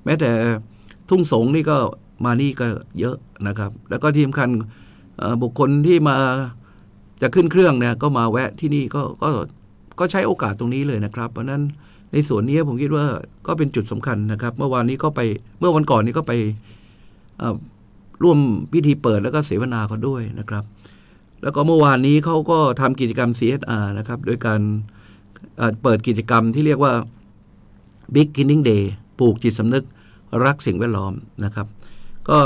แม้แต่ทุ่งสงนี่ก็มานี่ก็เยอะนะครับ แล้วก็ทีมคันบุคคลที่มาจะขึ้นเครื่องเนี่ยก็มาแวะที่นี่ ก็ก็ก็ใช้โอกาสตรงนี้เลยนะครับ เพราะนั้นในส่วนนี้ผมคิดว่าก็เป็นจุดสำคัญนะครับ เมื่อวานนี้ก็ไปเมื่อวันก่อนนี้ก็ไปร่วมพิธีเปิดแล้วก็เสวนาเขาด้วยนะครับ แล้วก็เมื่อวานนี้เขาก็ทำกิจกรรม CSR นะครับ โดยการเปิดกิจกรรมที่เรียกว่า Big k i e n i n g Day ปลูกจิตสำนึกรักสิ่งแวดล้อมนะครับก็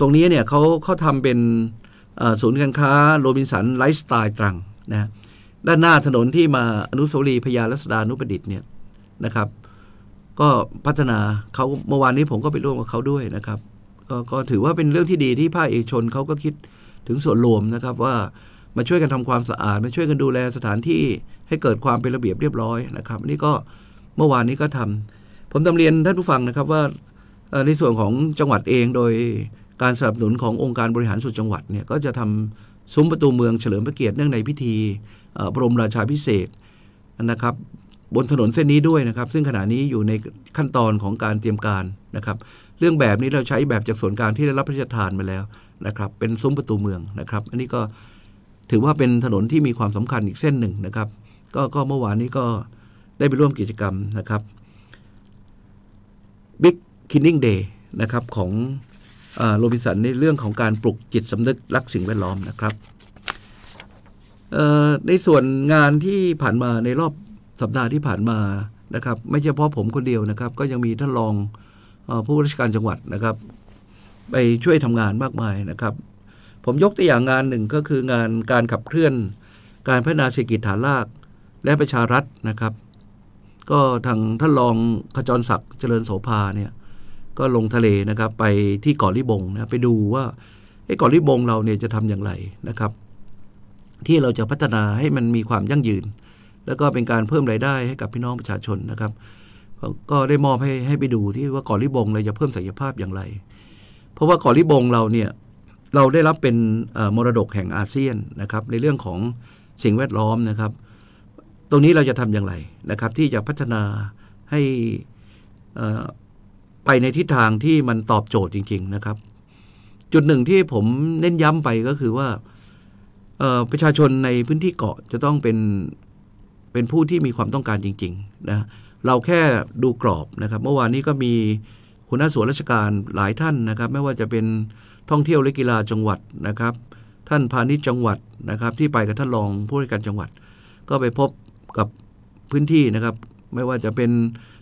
ตรงนี้เนี่ยเขาเขาทำเป็นศูนย์การค้าโรบินสันไลฟ์สไตล์ตรังนะด้านหน้าถนนที่มาอนุสาวรีย์พญาลัษดานุประดิษฐ์เนี่ยนะครับ ก็พัฒนาเขาเมื่อวานนี้ผมก็ไปร่วมกับเขาด้วยนะครับกก็ถือว่าเป็นเรื่องที่ดีที่ภาคเอกชนเขาก็คิดถึงส่วนรวมนะครับ ว่ามาช่วยกันทำความสะอาดมาช่วยกันดูแลสถานที่ให้เกิดความเป็นระเบียบเรียบร้อยนะครับนี่ก็เมื่อวานนี้ก็ทำ ผมตำเรียนท่านผู้ฟังนะครับว่าในส่วนของจังหวัดเองโดยการสนับสนุนขององค์การบริหารส่วนจังหวัดเนี่ย ก็จะทำซุ้มประตูเมืองเฉลิมพระเกียรติเนื่องในพิธีบรมราชาพิเศษนะครับ บนถนนเส้นนี้ด้วยนะครับ ซึ่งขณะนี้อยู่ในขั้นตอนของการเตรียมการนะครับ เรื่องแบบนี้เราใช้แบบจากส่วนการที่ได้รับพระราชทานมาแล้วนะครับ เป็นซุ้มประตูเมืองนะครับ อันนี้ก็ถือว่าเป็นถนนที่มีความสำคัญอีกเส้นหนึ่งนะครับ ก็ก็เมื่อวานนี้ก็ได้ไปร่วมกิจกรรมนะครับบิ๊กคินนิ่งเดย์นะครับของโรบินสันในเรื่องของการปลุกจิตสำนึกรักสิ่งแวดล้อมนะครับในส่วนงานที่ผ่านมาในรอบสัปดาห์ที่ผ่านมานะครับ ไม่เฉพาะผมคนเดียวนะครับ ก็ยังมีท่านรองผู้ราชการจังหวัดนะครับไปช่วยทำงานมากมายนะครับ ผมยกตัวอย่างงานหนึ่งก็คืองานการขับเคลื่อนการพัฒนาเศรษฐกิจฐานรากและประชารัฐนะครับ ก็ทางท่านรองขจรศักดิ์เจริญโสภาเนี่ยก็ลงทะเลนะครับไปที่เกาะลิบงนะไปดูว่าไอ้เกาะลิบงเราเนี่ยจะทำอย่างไรนะครับ ที่เราจะพัฒนาให้มันมีความยั่งยืน แล้วก็เป็นการเพิ่มรายได้ให้กับพี่น้องประชาชนนะครับก็ได้มอบให้ให้ไปดูที่ว่าเกาะลิบงเราจะเพิ่มศักยภาพอย่างไร เพราะว่าเกาะลิบงเราเนี่ยเราได้รับเป็นมรดกแห่งอาเซียนนะครับ ในเรื่องของสิ่งแวดล้อมนะครับ ตรงนี้เราจะทำอย่างไรนะครับ ที่จะพัฒนาให้ไปในทิศทางที่มันตอบโจทย์จริง ๆนะครับ จุดหนึ่งที่ผมเน้นย้ำไปก็คือว่าประชาชนในพื้นที่เกาะจะต้องเป็น เป็นผู้ที่มีความต้องการจริงๆนะเราแค่ดูกรอบนะครับ เมื่อวานนี้ก็มีคุณนาสวนราชการหลายท่านนะครับ ไม่ว่าจะเป็นท่องเที่ยวและกีฬาจังหวัดนะครับ ท่านพาณิชย์จังหวัดนะครับ ที่ไปกับท่านรองผู้ว่าการจังหวัด ก็ไปพบกับพื้นที่นะครับ ไม่ว่าจะเป็น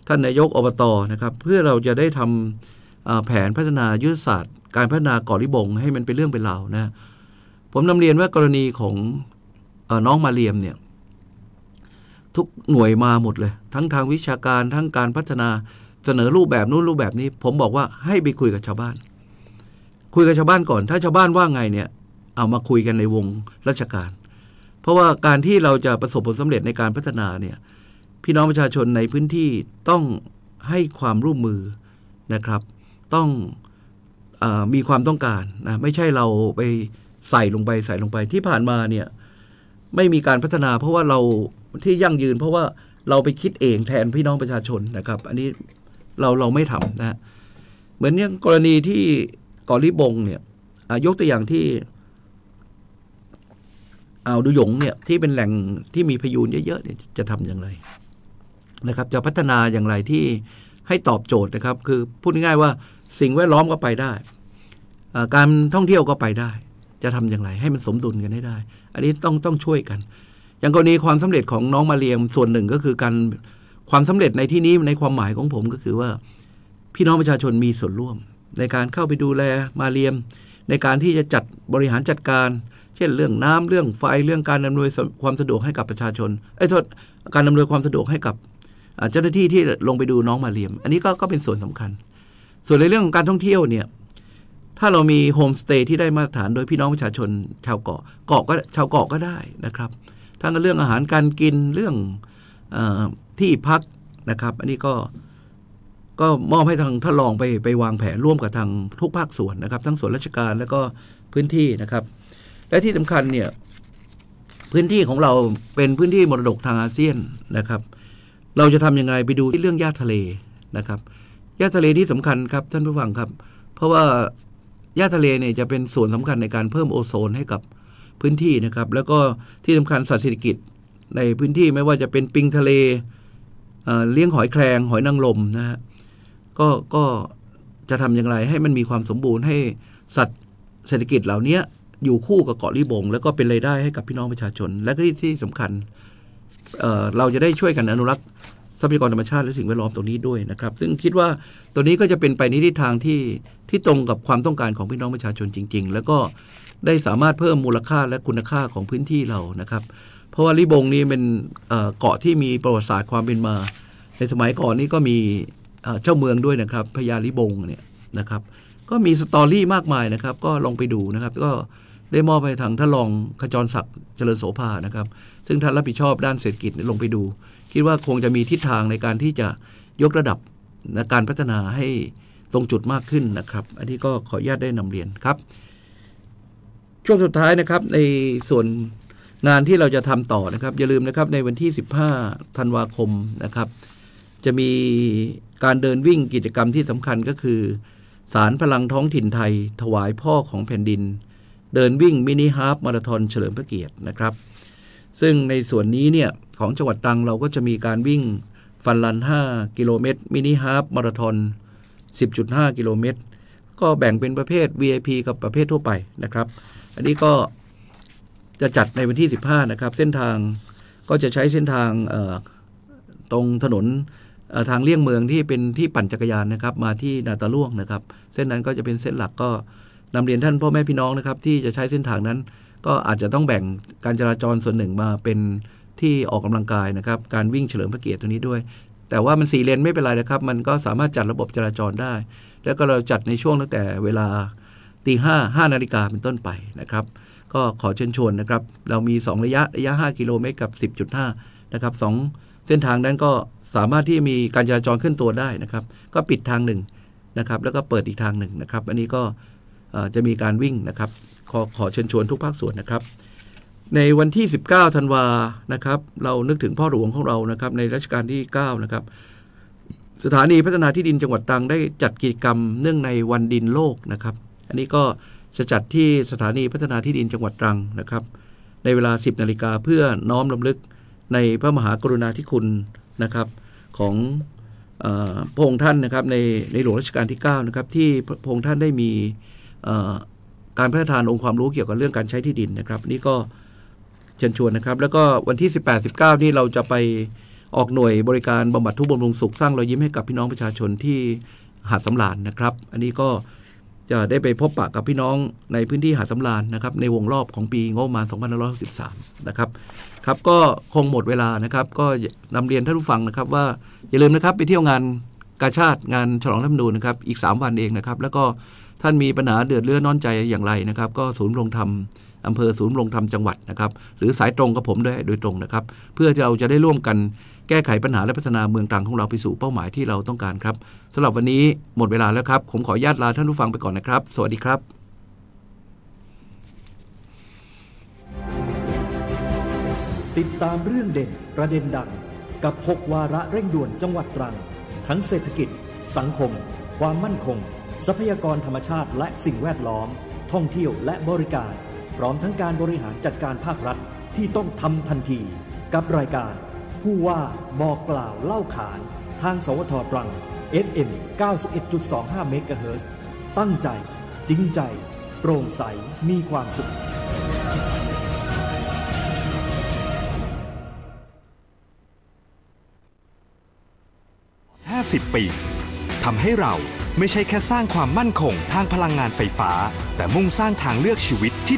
ท่านนายกอบตนะครับ เพื่อเราจะได้ทำแผนพัฒนายุทธศาสตร์ การพัฒนาก่อริบงให้มันเป็นเรื่องเป็นราวนะผมนำเรียนว่ากรณีของอน้องมาเรียมเนี่ยทุกหน่วยมาหมดเลย ทั้งทางวิชาการทั้งการพัฒนาเสนอรูปแบบนู้นรูปแบบนี้ ผมบอกว่าให้ไปคุยกับชาวบ้าน คุยกับชาวบ้านก่อนถ้าชาวบ้านว่าไงเนี่ย เอามาคุยกันในวงราชการ เพราะว่าการที่เราจะประสบผลสำเร็จในการพัฒนาเนี่ยพี่น้องประชาชนในพื้นที่ต้องให้ความร่วมมือนะครับ ต้องอมีความต้องการนะไม่ใช่เราไปใส่ลงไป ใส่ลงไปที่ผ่านมาเนี่ย ไม่มีการพัฒนา เพราะว่าเราที่ยั่งยืน เพราะว่าเราไปคิดเองแทนพี่น้องประชาชนนะครับ อันนี้เราเราไม่ทำนะ เหมือนอย่างกรณีที่กอลิบงเนี่ยยกตัวอย่างที่เอาดูหยงเนี่ยที่เป็นแหล่งที่มีพยูนเยอะๆเนี่ยจะทำอย่างไรนะครับจะพัฒนาอย่างไรที่ให้ตอบโจทย์นะครับ คือพูดง่ายๆว่าสิ่งแวดล้อมก็ไปได้การท่องเที่ยวก็ไปได้ จะทำอย่างไรให้มันสมดุลกันให้ได้ อันนี้ต้องต้องช่วยกันอย่างกรณีความสำเร็จของน้องมาเรียมส่วนหนึ่งก็คือการความสำเร็จในที่นี้ในความหมายของผมก็คือว่าพี่น้องประชาชนมีส่วนร่วม ในการเข้าไปดูแลมาเรียม ในการที่จะจัดบริหารจัดการ เช่นเรื่องน้ำเรื่องไฟเรื่องการอำนวยความสะดวกให้กับประชาชนไอ้โทษการอำนวยความสะดวกให้กับเจ้าหน้าที่ที่ลงไปดูน้องมาเรียม อันนี้ก็ก็เป็นส่วนสำคัญ ส่วนในเรื่องของการท่องเที่ยวเนี่ย ถ้าเรามีโฮมสเตย์ที่ได้มาตรฐานโดยพี่น้องประชาชนชาวเกาะเกาะก็ชาวเกาะก็ได้นะครับทั้งเรื่องอาหารการกินเรื่องอที่พักนะครับ อันนี้ก็ก็มอบให้ทางท่านรองไปไปวางแผนร่วมกับทางทุกภาคส่วนนะครับ ทั้งส่วนราชการแล้วก็พื้นที่นะครับ และที่สำคัญเนี่ยพื้นที่ของเราเป็นพื้นที่มรดกทางอาเซียนนะครับเราจะทำยังไงไปดูที่เรื่องหญ้าทะเลนะครับหญ้าทะเลที่สำคัญครับท่านผู้ฟังครับ เพราะว่าหญ้าทะเลเนี่ยจะเป็นส่วนสำคัญในการเพิ่มโอโซนให้กับพื้นที่นะครับ แล้วก็ที่สำคัญสัตว์เศรษฐกิจในพื้นที่ไม่ว่าจะเป็นปิงทะเลเเลี้ยงหอยแครงหอยนางรมนะฮะก็ก็จะทำอย่างไรให้มันมีความสมบูรณ์ให้สัตว์เศรษฐกิจเหล่านี้อยู่คู่กับเกาะลิบงแล้วก็เป็นรายได้ให้กับพี่น้องประชาชน และที่ที่สำคัญเราจะได้ช่วยกันอนุรักษ์ทรัพยากรธรรมชาติ และสิ่งแวดล้อมตรงนี้ด้วยนะครับ ซึ่งคิดว่าตัวนี้ก็จะเป็นไปในทิศทางที่ที่ตรงกับความต้องการของพี่น้องประชาชนจริง ๆ แล้วก็ได้สามารถเพิ่มมูลค่าและคุณค่าของพื้นที่เรานะครับ เพราะว่าลิบงนี้เป็นเกาะที่มีประวัติศาสตร์ความเป็นมา ในสมัยก่อนนี้ก็มีเจ้าเมืองด้วยนะครับพญาลิบงเนี่ยนะครับ ก็มีสตอรี่มากมายนะครับ ก็ลองไปดูนะครับ ก็ได้มอบไปทางท่านรองขจรศักดิ์เจริญโสภานะครับ ซึ่งท่านรับผิดชอบด้านเศรษฐกิจลงไปดู คิดว่าคงจะมีทิศทางในการที่จะยกระดับการพัฒนาให้ตรงจุดมากขึ้นนะครับ อันนี้ก็ขออนุญาตได้นำเรียนครับ ช่วงสุดท้ายนะครับในส่วนงานที่เราจะทำต่อนะครับ อย่าลืมนะครับในวันที่ 15ธันวาคมนะครับ จะมีการเดินวิ่งกิจกรรมที่สำคัญก็คือสารพลังท้องถิ่นไทยถวายพ่อของแผ่นดินเดินวิ่งมินิฮาฟมาราทอนเฉลิมพระเกียรตินะครับ ซึ่งในส่วนนี้เนี่ยของจังหวัดตรังเราก็จะมีการวิ่งฟันลัน 5 กิโลเมตรมินิฮาฟมาราทอน10.5 กิโลเมตร ก็แบ่งเป็นประเภท VIP กับประเภททั่วไปนะครับ อันนี้ก็จะจัดในวันที่ 15 นะครับ เส้นทางก็จะใช้เส้นทางตรงถนนทางเลี่ยงเมืองที่เป็นที่ปั่นจักรยานนะครับมาที่นาตาล่วงนะครับ เส้นนั้นก็จะเป็นเส้นหลักก็นำเรียนท่านพ่อแม่พี่น้องนะครับ ที่จะใช้เส้นทางนั้น ก็อาจจะต้องแบ่งการจราจรส่วนหนึ่งมาเป็นที่ออกกำลังกายนะครับการวิ่งเฉลิมพระเกียรติตัวนี้ด้วย แต่ว่ามันสี่เลนไม่เป็นไรนะครับ มันก็สามารถจัดระบบจราจรได้ แล้วก็เราจัดในช่วงตั้งแต่เวลาตีห้าห้านาฬิกาเป็นต้นไปนะครับ ก็ขอเชิญชวนนะครับ เรามี 2 ระยะระยะ 5 กิโลเมตรกับ 10.5นะครับสเส้นทางนั้นก็สามารถที่มีการจราจรขึ้นตัวได้นะครับ ก็ปิดทางหนึ่งนะครับแล้วก็เปิดอีกทางหนึ่งนะครับ อันนี้ก็จะมีการวิ่งนะครับขอขอเชิญชวนทุกภาคส่วนนะครับ ในวันที่ 19ธันวานะครับ เรานึกถึงพ่อหลวงของเรานะครับ ในรัชกาลที่ 9 นะครับ สถานีพัฒนาที่ดินจังหวัดตรังได้จัดกิจกรรมเนื่องในวันดินโลกนะครับ อันนี้ก็จะจัดที่สถานีพัฒนาที่ดินจังหวัดตรังนะครับ ในเวลา 10นาฬิกาเพื่อน้อมลำลึกในพระมหากรุณาธิคุณนะครับ ของพระองค์ท่านนะครับ ในในหลวงรัชกาลที่9นะครับที่พระองค์ท่านได้มีการพระทาองค์ความรู้เกี่ยวกับเรื่องการใช้ที่ดินนะครับนี่ก็เชิญชวนนะครับ แล้วก็วันที่ 18 19 นี่เราจะไปออกหน่วยบริการบำบัดทุกบำรุงสุขสร้างรอยยิ้มให้กับพี่น้องประชาชนที่หาดสำลานนะครับ อันนี้ก็จะได้ไปพบปะกับพี่น้องในพื้นที่หาดสำลานนะครับในวงรอบของปีงบประมาณ2563นะครับครับ ก็คงหมดเวลานะครับ ก็นำเรียนท่านผู้ฟังนะครับ ว่าอย่าลืมนะครับไปเที่ยวงานกาชาติงานฉลองรัฐมนูนะครับอีก3วันเองนะครับแล้วก็ท่านมีปัญหาเดือดเรือนอนใจอย่างไรนะครับก็ศูนย์ลงธรรมอำเภอศูนย์ลงธรรมจังหวัดนะครับ หรือสายตรงกับผมด้วยโดยตรงนะครับ เพื่อเราจะได้ร่วมกันแก้ไขปัญหาและพัฒนาเมืองตรังของเราไปสู่เป้าหมายที่เราต้องการครับสำหรับวันนี้หมดเวลาแล้วครับผมขออนุญาตลาท่านผู้ฟังไปก่อนนะครับ สวัสดีครับ ติดตามเรื่องเด่นประเด็นดังกับ 6 วาระเร่งด่วนจังหวัดตรัง ทั้งเศรษฐกิจ สังคม ความมั่นคงทรัพยากรธรรมชาติและสิ่งแวดล้อม ท่องเที่ยวและบริการพร้อมทั้งการบริหารจัดการภาครัฐที่ต้องทำทันทีกับรายการ ผู้ว่าบอกกล่าวเล่าขานทางสวทตรัง FM 91.25 เมกะเฮิรตตั้งใจจริงใจโปร่งใสมีความสุข 50 ปีทำให้เราไม่ใช่แค่สร้างความมั่นคงทางพลังงานไฟฟ้า แต่มุ่งสร้างทางเลือกชีวิตที่